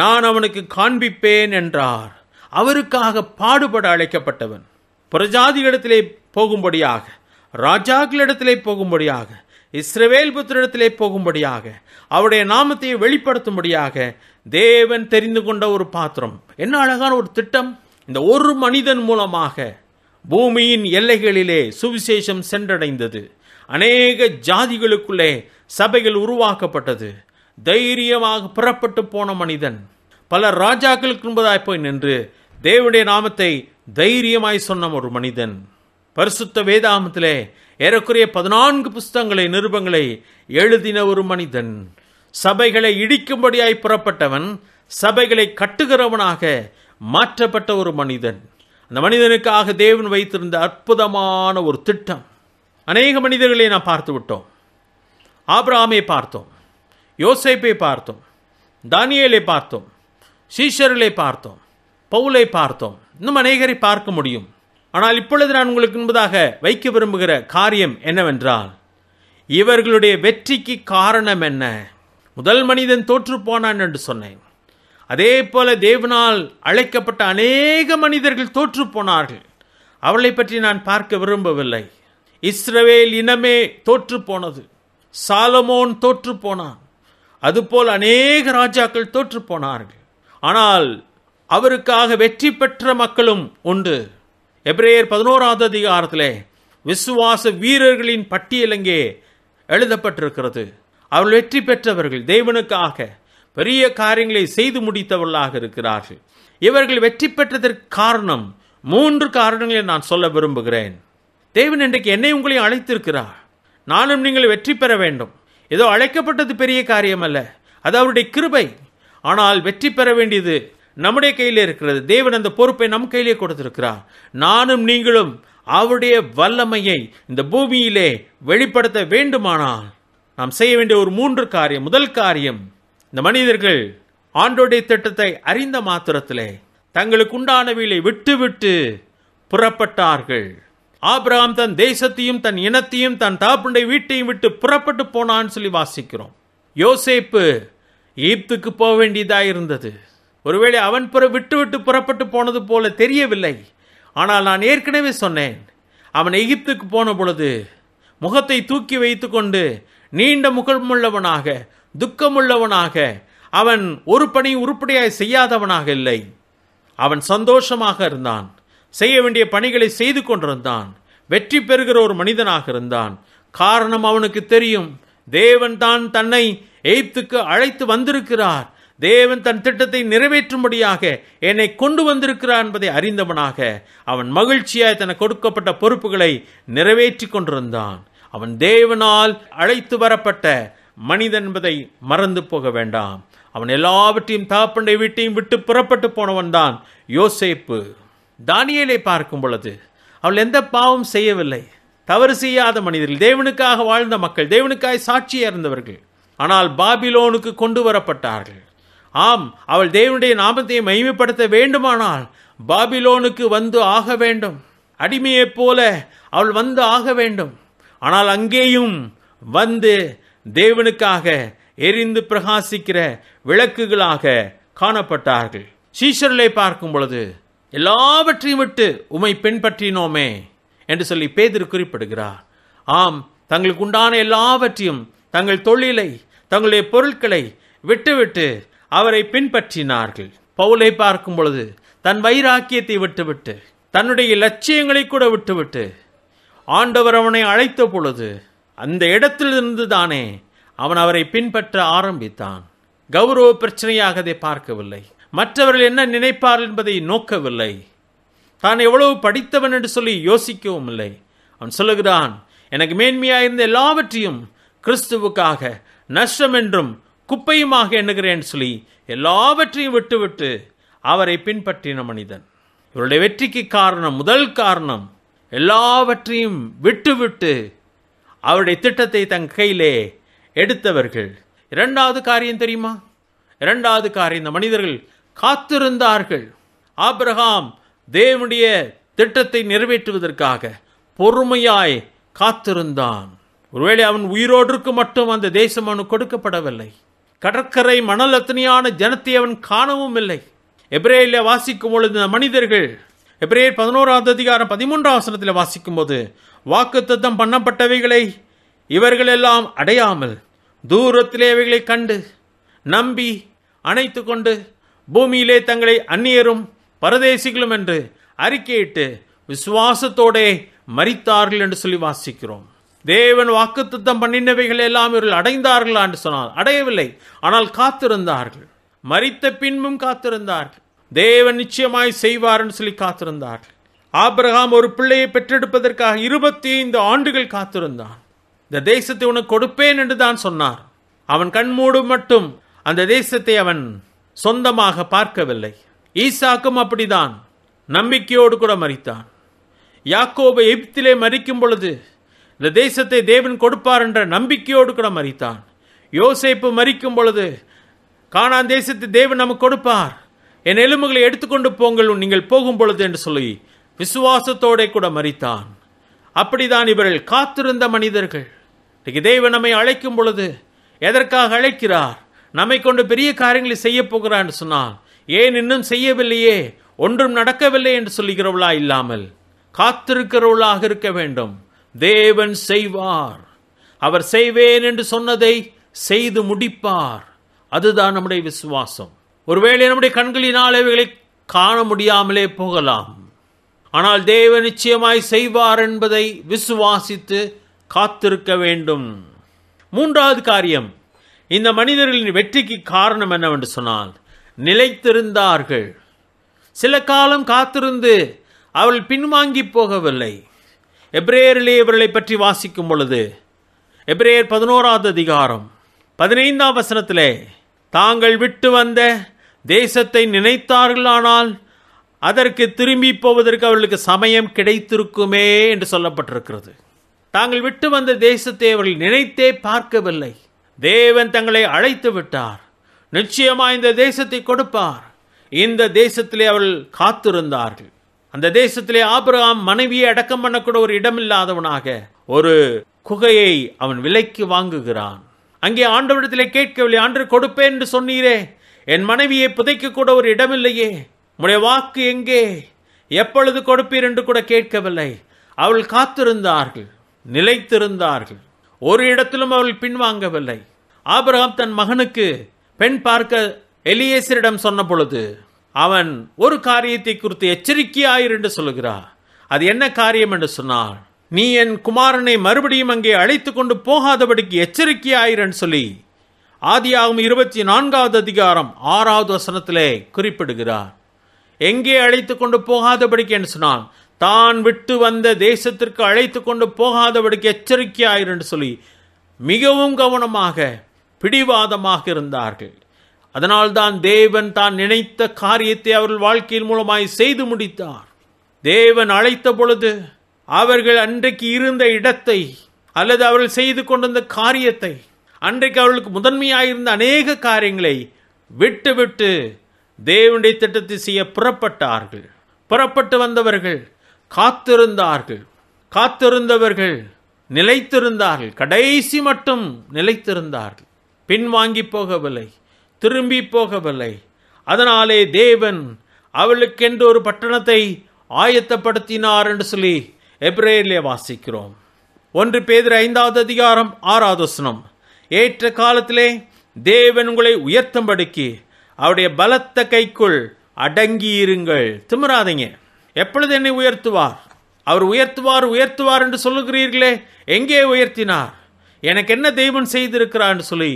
நான் அவனுக்கு காண்பிப்பேன் என்றார் அவருக்காக பாடுபட அழைக்கப்பட்டவன் புரஜாதிகளிடத்திலே போகும்படியாக ராஜாக்களிடத்திலே போகும்படியாக இஸ்ரவேல் புத்திரிடத்திலே போகும்படியாக அவருடைய நாமத்தை வெளிப்படுத்தும்படியாக தேவன் தெரிந்து கொண்ட ஒரு பாத்திரம் என்ன அழகான ஒரு திட்டம் இந்த ஒரு மனிதன் மூலமாக பூமியின் எல்லைகளிலே சுவிசேஷம் சென்றடைந்தது அநேக ஜாதிகளுக்குள்ளே சபைகள் உருவாக்கப்பட்டது தைரியமாக புறப்பட்டு போன மனிதன் பல ராஜாக்களுக்கு என்பதாய் போய் நின்று தேவனுடைய நாமத்தை தைரியமாய் சொன்ன ஒரு மனிதன் பரிசுத்த வேதாமத்திலே ஏறக்குறைய பதினான்கு புஸ்தங்களை நிருபங்களை எழுதின ஒரு மனிதன் சபைகளை இடிக்கும்படியாய் புறப்பட்டவன் சபைகளை கட்டுகிறவனாக மாற்றப்பட்ட ஒரு மனிதன் அந்த மனிதனுக்காக தேவன் வைத்திருந்த அற்புதமான ஒரு திட்டம் அநேக மனிதர்களை நாம் பார்த்து விட்டோம் ஆப்ராமே பார்த்தோம் யோசைப்பை பார்த்தோம் தானியலை பார்த்தோம் சீஷர்களை பார்த்தோம் பவுலை பார்த்தோம் இன்னும் அநேகரை பார்க்க முடியும் ஆனால் இப்பொழுது நான் உங்களுக்கு என்பதாக வைக்க விரும்புகிற காரியம் என்னவென்றால் இவர்களுடைய வெற்றிக்கு காரணம் என்ன முதல் மனிதன் தோற்று போனான் என்று சொன்னேன் அதே போல தேவனால் அழைக்கப்பட்ட அநேக மனிதர்கள் தோற்று போனார்கள் அவளை பற்றி நான் பார்க்க விரும்பவில்லை இஸ்ரவேல் இனமே தோற்று போனது சாலமோன் தோற்று போனான் அதுபோல் அநேக ராஜாக்கள் தோற்று போனார்கள் ஆனால் அவருக்காக வெற்றி பெற்ற மக்களும் உண்டு எப்ரேயர் பதினோராவது அதிகாரத்திலே விசுவாச வீரர்களின் பட்டியலங்கே எழுதப்பட்டிருக்கிறது அவர்கள் வெற்றி பெற்றவர்கள் தேவனுக்காக பெரிய காரியங்களை செய்து முடித்தவர்களாக இருக்கிறார்கள் இவர்கள் வெற்றி பெற்றதற்கு காரணம் மூன்று காரணங்களை நான் சொல்ல விரும்புகிறேன் தேவன் இன்றைக்கு என்னை உங்களையும் அழைத்திருக்கிறார் நானும் நீங்கள் வெற்றி பெற வேண்டும் ஏதோ அழைக்கப்பட்டது பெரிய காரியம் அல்ல அது அவருடைய கிருபை ஆனால் வெற்றி பெற வேண்டியது நம்முடைய கையில் இருக்கிறது தேவன் அந்த பொறுப்பை நம் கையிலே கொடுத்திருக்கிறார் நானும் நீங்களும் அவருடைய வல்லமையை இந்த பூமியிலே வெளிப்படுத்த வேண்டுமானால் நாம் செய்ய வேண்டிய ஒரு மூன்று காரியம் முதல் காரியம் இந்த மனிதர்கள் ஆண்டோடைய திட்டத்தை அறிந்த மாத்திரத்திலே தங்களுக்கு உண்டானவைகளை விட்டுவிட்டு புறப்பட்டார்கள் ஆபிரகாம் தன் தேசத்தையும் தன் இனத்தையும் தன் தாப்புண்டை வீட்டையும் விட்டு புறப்பட்டு போனான்னு சொல்லி வாசிக்கிறோம் யோசேப்பு ஈப்துக்கு போக வேண்டியதாக இருந்தது ஒருவேளை அவன் புற விட்டு விட்டு புறப்பட்டு போனது போல தெரியவில்லை ஆனால் நான் ஏற்கனவே சொன்னேன் அவன் எகிப்துக்கு போன பொழுது முகத்தை தூக்கி வைத்து கொண்டு நீண்ட முகமுள்ளவனாக துக்கமுள்ளவனாக அவன் ஒரு பணி உருப்படியாக செய்யாதவனாக இல்லை அவன் சந்தோஷமாக இருந்தான் செய்ய வேண்டிய பணிகளை செய்து கொண்டிருந்தான் வெற்றி பெறுகிற ஒரு மனிதனாக இருந்தான் காரணம் அவனுக்கு தெரியும் தேவன் தான் தன்னை எய்த்துக்கு அழைத்து வந்திருக்கிறார் தேவன் தன் திட்டத்தை நிறைவேற்றும்படியாக என்னை கொண்டு வந்திருக்கிறார் என்பதை அறிந்தவனாக அவன் மகிழ்ச்சியாய் தனக்கு கொடுக்கப்பட்ட பொறுப்புகளை நிறைவேற்றி கொண்டிருந்தான் அவன் தேவனால் அழைத்து வரப்பட்ட மனிதன் என்பதை மறந்து போக வேண்டாம் அவன் எல்லாவற்றையும் தாப்பண்டை வீட்டையும் விட்டு புறப்பட்டு போனவன் தான் யோசேப்பு தானியலை பார்க்கும் பொழுது அவள் எந்த பாவம் செய்யவில்லை தவறு செய்யாத மனிதர்கள் தேவனுக்காக வாழ்ந்த மக்கள் தேவனுக்காய் சாட்சியாக இருந்தவர்கள் ஆனால் பாபிலோனுக்கு கொண்டு வரப்பட்டார்கள் ஆம் அவள் தேவனுடைய நாமத்தை மைமைப்படுத்த வேண்டுமானால் பாபிலோனுக்கு வந்து ஆக வேண்டும் அடிமையைப் போல அவள் வந்து ஆக வேண்டும் ஆனால் அங்கேயும் வந்து தேவனுக்காக எரிந்து பிரகாசிக்கிற விளக்குகளாக காணப்பட்டார்கள் சீசர்களை பார்க்கும் பொழுது எல்லாவற்றையும் விட்டு உமை பின்பற்றினோமே என்று சொல்லி பேதிர் குறிப்பிடுகிறார் ஆம் தங்களுக்கு உண்டான எல்லாவற்றையும் தங்கள் தொழிலை தங்களுடைய பொருட்களை விட்டுவிட்டு அவரை பின்பற்றினார்கள் பவுலை பார்க்கும் பொழுது தன் வைராக்கியத்தை விட்டுவிட்டு தன்னுடைய லட்சியங்களை கூட விட்டுவிட்டு ஆண்டவர் அவனை அழைத்த பொழுது அந்த இடத்திலிருந்து தானே அவன் அவரை பின்பற்ற ஆரம்பித்தான் கௌரவ பிரச்சனையாக அதை பார்க்கவில்லை மற்றவர்கள் என்ன நினைப்பார்கள் என்பதை நோக்கவில்லை தான் எவ்வளவு படித்தவன் என்று சொல்லி யோசிக்கவும் இல்லை அவன் சொல்லுகிறான் எனக்கு மேன்மையாக இருந்த எல்லாவற்றையும் கிறிஸ்துவுக்காக நஷ்டம் என்றும் குப்பையுமாக எண்ணுகிறேன் சொல்லி எல்லாவற்றையும் விட்டுவிட்டு அவரை பின்பற்றின மனிதன் இவருடைய வெற்றிக்கு காரணம் முதல் காரணம் எல்லாவற்றையும் விட்டுவிட்டு அவருடைய திட்டத்தை தன் கையிலே எடுத்தவர்கள் இரண்டாவது காரியம் தெரியுமா இரண்டாவது காரியம் இந்த மனிதர்கள் காத்திருந்தார்கள் ஆப்ரஹாம் தேவனுடைய திட்டத்தை நிறைவேற்றுவதற்காக பொறுமையாய் காத்திருந்தான் ஒருவேளை அவன் உயிரோடு மட்டும் அந்த தேசம் அவனு கொடுக்கப்படவில்லை கடற்கரை மணல் அத்தனையான ஜனத்தை அவன் காணவும் இல்லை எப்ரேல வாசிக்கும் பொழுது மனிதர்கள் எப்ரேல் பதினோராவது அதிகாரம் பதிமூன்றாம் வசனத்தில் வாசிக்கும் போது வாக்குத்தத்தம் பண்ணப்பட்டவைகளை இவர்களெல்லாம் அடையாமல் தூரத்திலே அவைகளை கண்டு நம்பி அணைத்து கொண்டு பூமியிலே தங்களை அந்நியரும் பரதேசிகளும் என்று அறிக்கையிட்டு விசுவாசத்தோடே மறித்தார்கள் என்று சொல்லி வாசிக்கிறோம் தேவன் வாக்குத்தத்தம் பண்ணினவைகள் எல்லாம் இவர்கள் அடைந்தார்களா என்று சொன்னால் அடையவில்லை ஆனால் காத்திருந்தார்கள் மறித்த பின்பும் காத்திருந்தார்கள் தேவன் நிச்சயமாய் செய்வார் என்று சொல்லி காத்திருந்தார்கள் ஆபிரகாம் ஒரு பிள்ளையை பெற்றெடுப்பதற்காக இருபத்தி ஐந்து ஆண்டுகள் காத்திருந்தான் இந்த தேசத்தை உனக்கு கொடுப்பேன் என்று தான் சொன்னார் அவன் கண்மூடு மட்டும் அந்த தேசத்தை அவன் சொந்தமாக பார்க்கவில்லை ஈசாக்கும் அப்படிதான் நம்பிக்கையோடு கூட மறித்தான் யாக்கோபை எகிப்திலே மறிக்கும் பொழுது இந்த தேசத்தை தேவன் கொடுப்பார் என்ற நம்பிக்கையோடு கூட மறித்தான் யோசிப்பு மறிக்கும் பொழுது காணான் தேசத்தை தேவன் நமக்கு கொடுப்பார் என் எலும்புகளை எடுத்துக்கொண்டு போங்கள் நீங்கள் போகும் பொழுது என்று சொல்லி விசுவாசத்தோட கூட மறித்தான் அப்படிதான் இவர்கள் காத்திருந்த மனிதர்கள் இன்றைக்கு தேவன் நம்மை அழைக்கும் பொழுது எதற்காக அழைக்கிறார் நம்மை கொண்டு பெரிய காரியங்களை செய்ய போகிறான்னு சொன்னால் ஏன் இன்னும் செய்யவில்லையே ஒன்றும் நடக்கவில்லை என்று சொல்லுகிறவளா இல்லாமல் காத்திருக்கிறவளாக இருக்க வேண்டும் தேவன் செய்வார் அவர் செய்வேன் என்று சொன்னதை செய்து முடிப்பார் அதுதான் நம்முடைய விசுவாசம் ஒருவேளை நம்முடைய கண்களினால் இவைகளை காண முடியாமலே போகலாம் ஆனால் தேவன் நிச்சயமாய் செய்வார் என்பதை விசுவாசித்து காத்திருக்க வேண்டும் மூன்றாவது காரியம் இந்த மனிதர்களின் வெற்றிக்கு காரணம் என்னவென்று சொன்னால் நிலைத்திருந்தார்கள் சில காலம் காத்திருந்து அவள் பின்வாங்கி போகவில்லை எப்ரேயரிலே இவர்களை பற்றி வாசிக்கும் பொழுது எப்ரேயர் பதினோராவது அதிகாரம் பதினைந்தாம் வசனத்திலே தாங்கள் விட்டு வந்த தேசத்தை நினைத்தார்களானால் அதற்கு திரும்பி போவதற்கு அவர்களுக்கு சமயம் கிடைத்திருக்குமே என்று சொல்லப்பட்டிருக்கிறது தாங்கள் விட்டு வந்த தேசத்தை அவர்கள் நினைத்தே பார்க்கவில்லை தேவன் தங்களை அழைத்து விட்டார் நிச்சயமாக இந்த தேசத்தை கொடுப்பார் இந்த தேசத்திலே அவள் காத்திருந்தார்கள் அந்த தேசத்திலே ஆபிரகாம் மனைவியை அடக்கம் பண்ணக்கூட ஒரு இடமில்லாதவனாக ஒரு குகையை அவன் விலைக்கு வாங்குகிறான் அங்கே ஆண்டவரிடத்திலே கேட்கவில்லை ஆண்டு கொடுப்பேன் என்று சொன்னீரே என் மனைவியை புதைக்க கூட ஒரு இடமில்லையே உடைய வாக்கு எங்கே எப்பொழுது கொடுப்பீர் என்று கூட கேட்கவில்லை அவள் காத்திருந்தார்கள் நிலைத்திருந்தார்கள் ஒரு இடத்திலும் அவள் பின்வாங்கவில்லை ஆபிரகாம் தன் மகனுக்கு பெண் பார்க்க எலியேசரிடம் சொன்ன பொழுது அவன் ஒரு காரியத்தை குறித்து எச்சரிக்கையாயிரு என்று சொல்லுகிறார் அது என்ன காரியம் என்று சொன்னால் நீ என் குமாரனை மறுபடியும் அங்கே அழைத்து கொண்டு போகாதபடிக்கு எச்சரிக்கையாயிரன் சொல்லி ஆதியாகும் இருபத்தி நான்காவது அதிகாரம் ஆறாவது வசனத்திலே குறிப்பிடுகிறார் எங்கே அழைத்து கொண்டு போகாதபடிக்கு என்று சொன்னால் தான் விட்டு வந்த தேசத்திற்கு அழைத்து கொண்டு போகாதபடிக்கு எச்சரிக்கையாயிரன் சொல்லி மிகவும் கவனமாக பிடிவாதமாக இருந்தார்கள் அதனால்தான் தேவன் தான் நினைத்த காரியத்தை அவர்கள் வாழ்க்கையின் மூலமாய் செய்து முடித்தார் தேவன் அழைத்த பொழுது அவர்கள் அன்றைக்கு இருந்த இடத்தை அல்லது அவர்கள் செய்து கொண்டிருந்த காரியத்தை அன்றைக்கு அவர்களுக்கு முதன்மையாயிருந்த அநேக காரியங்களை விட்டு விட்டு தேவனுடைய திட்டத்தை செய்ய புறப்பட்டார்கள் புறப்பட்டு வந்தவர்கள் காத்திருந்தார்கள் காத்திருந்தவர்கள் நிலைத்திருந்தார்கள் கடைசி மட்டும் நிலைத்திருந்தார்கள் பின்வாங்கி போகவில்லை திரும்பி போகவில்லை அதனாலே தேவன் அவளுக்கென்று ஒரு பட்டணத்தை ஆயத்தப்படுத்தினார் என்று சொல்லி எப்ரேலே வாசிக்கிறோம் ஒன்று பேதர் ஐந்தாவது அதிகாரம் ஆறாவசனம் ஏற்ற காலத்திலே தேவன் உங்களை உயர்த்தும்படிக்கு அவருடைய பலத்த கைக்குள் அடங்கியிருங்கள் திமிராதீங்க எப்பொழுது என்னை உயர்த்துவார் அவர் உயர்த்துவார் உயர்த்துவார் என்று சொல்லுகிறீர்களே எங்கே உயர்த்தினார் எனக்கு என்ன தெய்வம் செய்திருக்கிறான்னு சொல்லி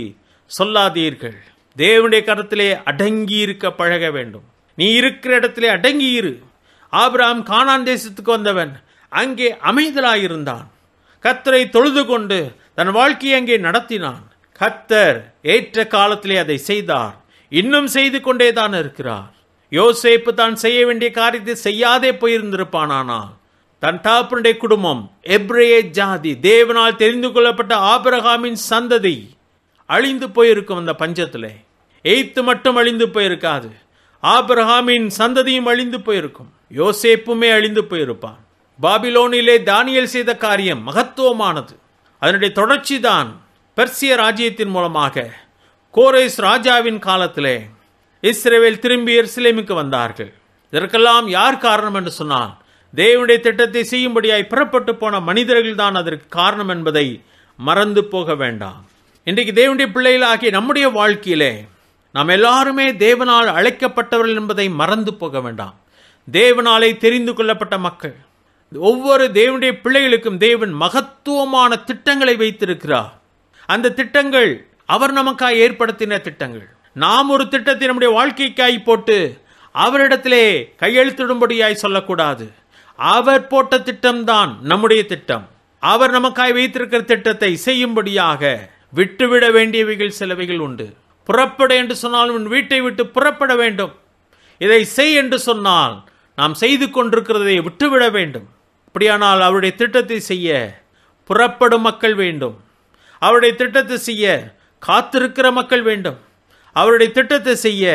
சொல்லாதீர்கள் தேவனுடைய கரத்திலே அடங்கி இருக்க பழக வேண்டும் நீ இருக்கிற இடத்திலே அடங்கி இரு ஆபிராம் கானான் தேசத்துக்கு வந்தவன் அங்கே அமைதலாயிருந்தான் கத்தரை தொழுது கொண்டு தன் வாழ்க்கையை அங்கே நடத்தினான் கத்தர் ஏற்ற காலத்திலே அதை செய்தார் இன்னும் செய்து கொண்டே தான் இருக்கிறார் யோசேப்பு தான் செய்ய வேண்டிய காரியத்தை செய்யாதே போயிருந்திருப்பானானால் தன் தாப்பனுடைய குடும்பம் எப்ரே ஜாதி தேவனால் தெரிந்து கொள்ளப்பட்ட ஆபிரகாமின் சந்ததி அழிந்து போயிருக்கும் அந்த பஞ்சத்தில் எய்த்து மட்டும் அழிந்து போயிருக்காது ஆபிரஹாமின் சந்ததியும் அழிந்து போயிருக்கும் யோசேப்புமே அழிந்து போயிருப்பான் பாபிலோனிலே தானியல் செய்த காரியம் மகத்துவமானது அதனுடைய தொடர்ச்சி தான் பெர்சிய ராஜ்யத்தின் மூலமாக கோரேஸ் ராஜாவின் காலத்திலே இஸ்ரேவேல் திரும்பி எருசலேமுக்கு வந்தார்கள் இதற்கெல்லாம் யார் காரணம் என்று சொன்னால் தேவனுடைய திட்டத்தை செய்யும்படியாய் புறப்பட்டு போன மனிதர்கள்தான் அதற்கு காரணம் என்பதை மறந்து போக வேண்டாம் இன்றைக்கு தேவனுடைய பிள்ளைகளாகிய நம்முடைய வாழ்க்கையிலே நாம் எல்லாருமே தேவனால் அழைக்கப்பட்டவர்கள் என்பதை மறந்து போக வேண்டாம் தேவனாலே தெரிந்து கொள்ளப்பட்ட மக்கள் ஒவ்வொரு தேவனுடைய பிள்ளைகளுக்கும் தேவன் மகத்துவமான திட்டங்களை வைத்திருக்கிறார் அந்த திட்டங்கள் அவர் நமக்காக ஏற்படுத்தின திட்டங்கள் நாம் ஒரு திட்டத்தை நம்முடைய வாழ்க்கைக்காய் போட்டு அவரிடத்திலே கையெழுத்திடும்படியாய் சொல்லக்கூடாது அவர் போட்ட திட்டம்தான் நம்முடைய திட்டம் அவர் நமக்காய் வைத்திருக்கிற திட்டத்தை செய்யும்படியாக விட்டுவிட வேண்டியவைகள் சிலவைகள் உண்டு புறப்பட என்று சொன்னால் உன் வீட்டை விட்டு புறப்பட வேண்டும் இதை செய் என்று சொன்னால் நாம் செய்து கொண்டிருக்கிறதை விட்டுவிட வேண்டும் அப்படியானால் அவருடைய திட்டத்தை செய்ய புறப்படும் மக்கள் வேண்டும் அவருடைய திட்டத்தை செய்ய காத்திருக்கிற மக்கள் வேண்டும் அவருடைய திட்டத்தை செய்ய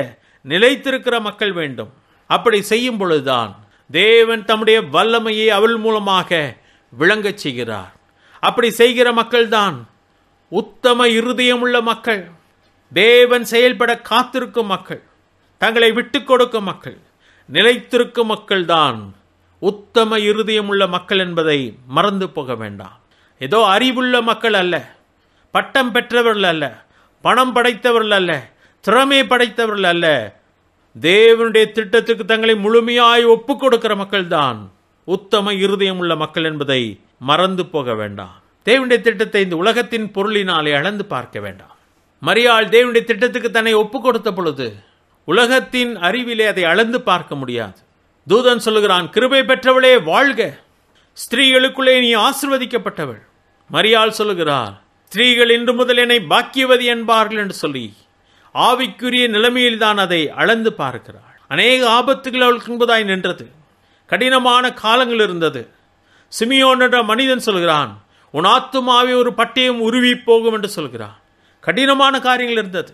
நிலைத்திருக்கிற மக்கள் வேண்டும் அப்படி செய்யும் பொழுதுதான் தேவன் தம்முடைய வல்லமையை அவள் மூலமாக விளங்கச் செய்கிறார் அப்படி செய்கிற மக்கள்தான் உத்தம இருதயமுள்ள மக்கள் தேவன் செயல்பட காத்திருக்கும் மக்கள் தங்களை விட்டு கொடுக்கும் மக்கள் நிலைத்திருக்கும் மக்கள்தான் உத்தம இருதயமுள்ள மக்கள் என்பதை மறந்து போக வேண்டாம் ஏதோ அறிவுள்ள மக்கள் அல்ல பட்டம் பெற்றவர்கள் அல்ல பணம் படைத்தவர்கள் அல்ல திறமை படைத்தவர்கள் அல்ல தேவனுடைய திட்டத்துக்கு தங்களை முழுமையாய் ஒப்புக் கொடுக்கிற மக்கள்தான் உத்தம இருதயம் உள்ள மக்கள் என்பதை மறந்து போக வேண்டாம் தேவனுடைய திட்டத்தை இந்த உலகத்தின் பொருளினாலே அளந்து பார்க்க வேண்டாம் மரியாள் தேவனுடைய திட்டத்துக்கு தன்னை ஒப்பு கொடுத்த பொழுது உலகத்தின் அறிவிலே அதை அளந்து பார்க்க முடியாது தூதன் சொல்லுகிறான் கிருபை பெற்றவளே வாழ்க ஸ்திரீகளுக்குள்ளே நீ ஆசிர்வதிக்கப்பட்டவள் மரியாள் சொல்லுகிறார் ஸ்திரீகள் இன்று முதல் என்னை பாக்கியவதி என்பார்கள் என்று சொல்லி ஆவிக்குரிய நிலைமையில்தான் அதை அளந்து பார்க்கிறாள் அநேக ஆபத்துகள் அவளுக்கு என்பதாய் நின்றது கடினமான காலங்கள் இருந்தது சிமியோன் என்ற மனிதன் சொல்கிறான் உனாத்துமாவை ஒரு பட்டயம் உருவி போகும் என்று சொல்கிறான் கடினமான காரியங்கள் இருந்தது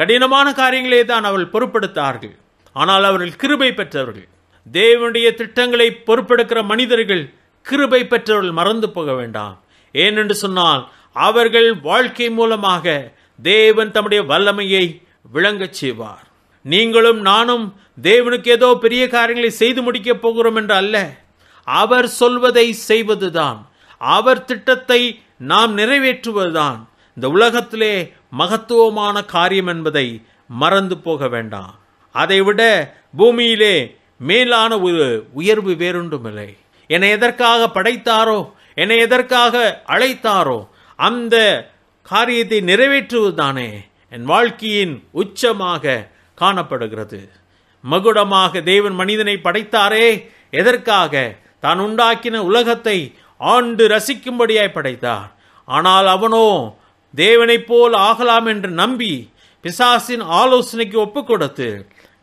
கடினமான காரியங்களே தான் அவள் பொறுப்படுத்தார்கள் ஆனால் அவர்கள் கிருபை பெற்றவர்கள் தேவனுடைய திட்டங்களை பொறுப்பெடுக்கிற மனிதர்கள் கிருபை பெற்றவர்கள் மறந்து போக வேண்டாம் ஏனென்று சொன்னால் அவர்கள் வாழ்க்கை மூலமாக தேவன் தம்முடைய வல்லமையை விளங்கச் செய்வார் நீங்களும் நானும் தேவனுக்கு ஏதோ பெரிய காரியங்களை செய்து முடிக்கப் போகிறோம் என்று அல்ல அவர் சொல்வதை செய்வதுதான் அவர் திட்டத்தை நாம் நிறைவேற்றுவதுதான் இந்த உலகத்திலே மகத்துவமான காரியம் என்பதை மறந்து போக வேண்டாம் அதைவிட பூமியிலே மேலான ஒரு உயர்வு வேறொன்றுமில்லை என்னை எதற்காக படைத்தாரோ என்னை எதற்காக அழைத்தாரோ அந்த காரியத்தை நிறைவேற்றுவதுதானே என் வாழ்க்கையின் உச்சமாக காணப்படுகிறது மகுடமாக தேவன் மனிதனை படைத்தாரே எதற்காக தான் உண்டாக்கின உலகத்தை ஆண்டு ரசிக்கும்படியாய் படைத்தான் ஆனால் அவனோ தேவனைப் போல் ஆகலாம் என்று நம்பி பிசாசின் ஆலோசனைக்கு ஒப்பு கொடுத்து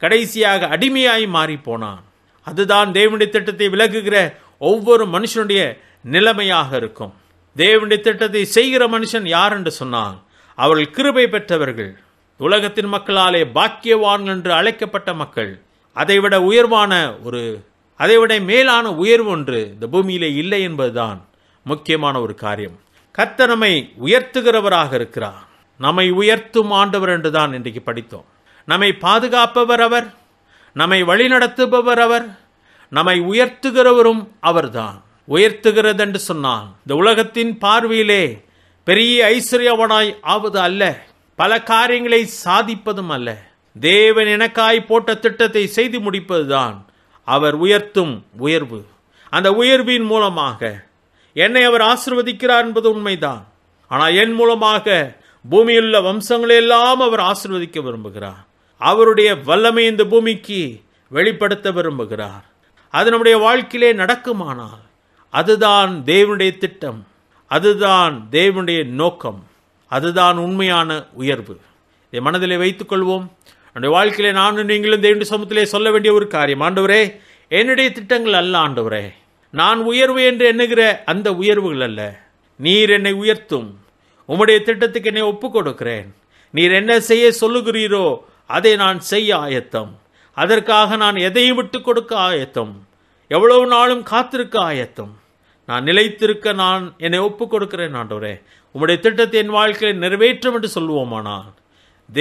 கடைசியாக அடிமையாய் மாறி போனான் அதுதான் தேவனுடைய திட்டத்தை விலகுகிற ஒவ்வொரு மனுஷனுடைய நிலைமையாக இருக்கும் தேவனுடைய திட்டத்தை செய்கிற மனுஷன் யார் என்று சொன்னால் அவர்கள் கிருபை பெற்றவர்கள் உலகத்தின் மக்களாலே பாக்கியவான் என்று அழைக்கப்பட்ட மக்கள் அதைவிட உயர்வான ஒரு அதைவிட மேலான உயர்வு ஒன்று இந்த பூமியிலே இல்லை என்பதுதான் முக்கியமான ஒரு காரியம் கத்த நம்மை உயர்த்துகிறவராக இருக்கிறார் நம்மை உயர்த்தும் ஆண்டவர் என்று தான் இன்றைக்கு படித்தோம் நம்மை பாதுகாப்பவர் அவர் நம்மை வழிநடத்துபவர் அவர் நம்மை உயர்த்துகிறவரும் அவர்தான் உயர்த்துகிறது என்று சொன்னால் இந்த உலகத்தின் பார்வையிலே பெரிய ஐஸ்வர்யவனாய் ஆவது அல்ல பல காரியங்களை சாதிப்பதும் அல்ல தேவன் எனக்காய் போட்ட திட்டத்தை செய்து முடிப்பதுதான் அவர் உயர்த்தும் உயர்வு அந்த உயர்வின் மூலமாக என்னை அவர் ஆசிர்வதிக்கிறார் என்பது உண்மைதான் ஆனால் என் மூலமாக பூமியுள்ள எல்லாம் அவர் ஆசிர்வதிக்க விரும்புகிறார் அவருடைய வல்லமை இந்த பூமிக்கு வெளிப்படுத்த விரும்புகிறார் அது நம்முடைய வாழ்க்கையிலே நடக்குமானால் அதுதான் தேவனுடைய திட்டம் அதுதான் தேவனுடைய நோக்கம் அதுதான் உண்மையான உயர்வு இதை மனதில் வைத்துக்கொள்வோம் என்னுடைய வாழ்க்கையில் நானும் நீங்களும் தேவண்டி சமூகத்திலே சொல்ல வேண்டிய ஒரு காரியம் ஆண்டவரே என்னுடைய திட்டங்கள் அல்ல ஆண்டவரே நான் உயர்வு என்று எண்ணுகிற அந்த உயர்வுகள் அல்ல நீர் என்னை உயர்த்தும் உம்முடைய திட்டத்துக்கு என்னை ஒப்பு கொடுக்கிறேன் நீர் என்ன செய்ய சொல்லுகிறீரோ அதை நான் செய்ய ஆயத்தம் அதற்காக நான் எதையும் விட்டு கொடுக்க ஆயத்தம் எவ்வளவு நாளும் காத்திருக்க ஆயத்தம் நான் நிலைத்திருக்க நான் என்னை ஒப்பு கொடுக்கிறேன் ஆண்டவரே உம்முடைய திட்டத்தை என் வாழ்க்கையை நிறைவேற்றும் என்று சொல்லுவோமானால்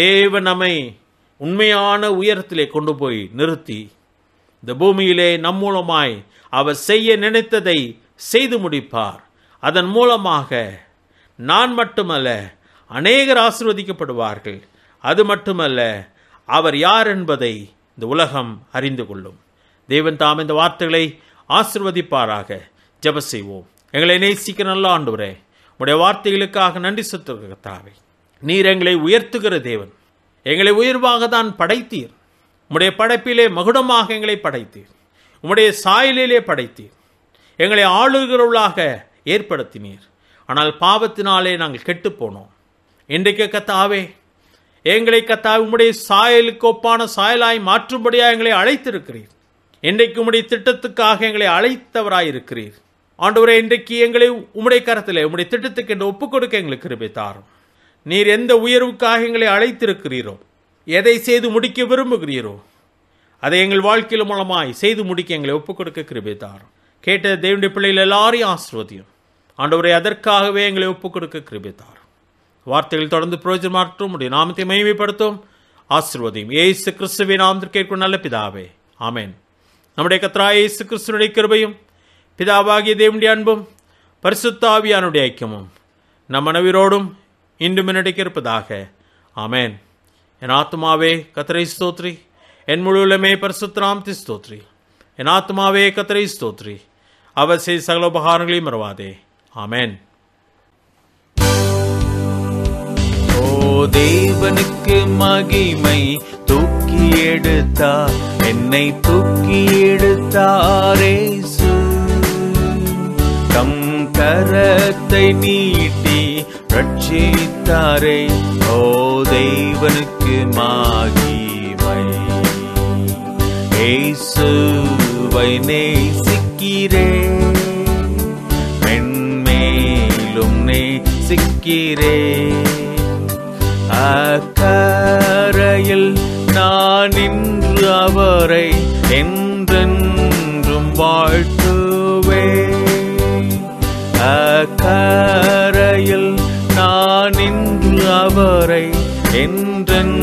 தேவ நம்மை உண்மையான உயரத்திலே கொண்டு போய் நிறுத்தி இந்த பூமியிலே நம் மூலமாய் அவர் செய்ய நினைத்ததை செய்து முடிப்பார் அதன் மூலமாக நான் மட்டுமல்ல அநேகர் ஆசிர்வதிக்கப்படுவார்கள் அது மட்டுமல்ல அவர் யார் என்பதை இந்த உலகம் அறிந்து கொள்ளும் தேவன் தாம் இந்த வார்த்தைகளை ஆசிர்வதிப்பாராக ஜப செய்வோம் எங்களை நேசிக்க நல்ல ஆண்டு உடைய வார்த்தைகளுக்காக நன்றி சொத்துக்காகவே நீர் எங்களை உயர்த்துகிற தேவன் எங்களை உயிர்வாக தான் படைத்தீர் உம்முடைய படைப்பிலே மகுடமாக எங்களை படைத்தீர் உம்முடைய சாயலிலே படைத்தீர் எங்களை ஆளுகிறவர்களாக ஏற்படுத்தினீர் ஆனால் பாவத்தினாலே நாங்கள் கெட்டு போனோம் இன்றைக்கு கத்தாவே எங்களை கத்தா உம்முடைய சாயலுக்கு ஒப்பான சாயலாய் மாற்றும்படியாக எங்களை அழைத்திருக்கிறீர் இன்றைக்கு உம்முடைய திட்டத்துக்காக எங்களை அழைத்தவராயிருக்கிறீர் ஆண்டவரே இன்றைக்கு எங்களை உம்முடைய கரத்தில் உம்முடைய திட்டத்துக்கு என்று ஒப்புக் கொடுக்க எங்களுக்கு கிருபை தாரும் நீர் எந்த உயர்வுக்காக எங்களை அழைத்திருக்கிறீரோ எதை செய்து முடிக்க விரும்புகிறீரோ அதை எங்கள் வாழ்க்கையில் மூலமாய் செய்து முடிக்க எங்களை ஒப்புக் கொடுக்க தாரும் கேட்ட தேவனுடைய பிள்ளைகள் எல்லாரையும் ஆசிர்வதியும் ஆண்டவரை அதற்காகவே எங்களை ஒப்புக் கொடுக்க தாரும் வார்த்தைகள் தொடர்ந்து பிரயோஜனம் மாற்றும் உடைய நாமத்தை மகிமைப்படுத்தும் ஆசிர்வதியும் ஏசு கிறிஸ்துவை நாம் கேட்கும் நல்ல பிதாவே ஆமேன் நம்முடைய கத்ரா ஏசு கிறிஸ்துவனுடைய கிருபையும் பிதாவாகிய தேவனுடைய அன்பும் பரிசுத்தாவியானுடைய ஐக்கியமும் நம் மனைவிரோடும் இன்றும் என்னடைக்கு இருப்பதாக ஆமேன் என் ஆத்மாவே கத்திரை ஸ்தோத்ரி என் முழுலமே பரிசுத்ராம்தி ஸ்தோத்ரி என் ஆத்மாவே கத்திரை ஸ்தோத்ரி அவர் செய்த சகல உபகாரங்களையும் மறவாதே ஆமேன் ஓ தேவனுக்கு மகிமை தூக்கி எடுத்தா என்னை தூக்கி எடுத்தாரே தம் கரத்தை நீட்டி ரட்சித்தாரே ஓ தெய்வனுக்கு மாகிமை ஏசுவை நேசிக்கிறே மென்மேலும் நேசிக்கிறே அக்கரையில் நான் இன்று அவரை என்றென்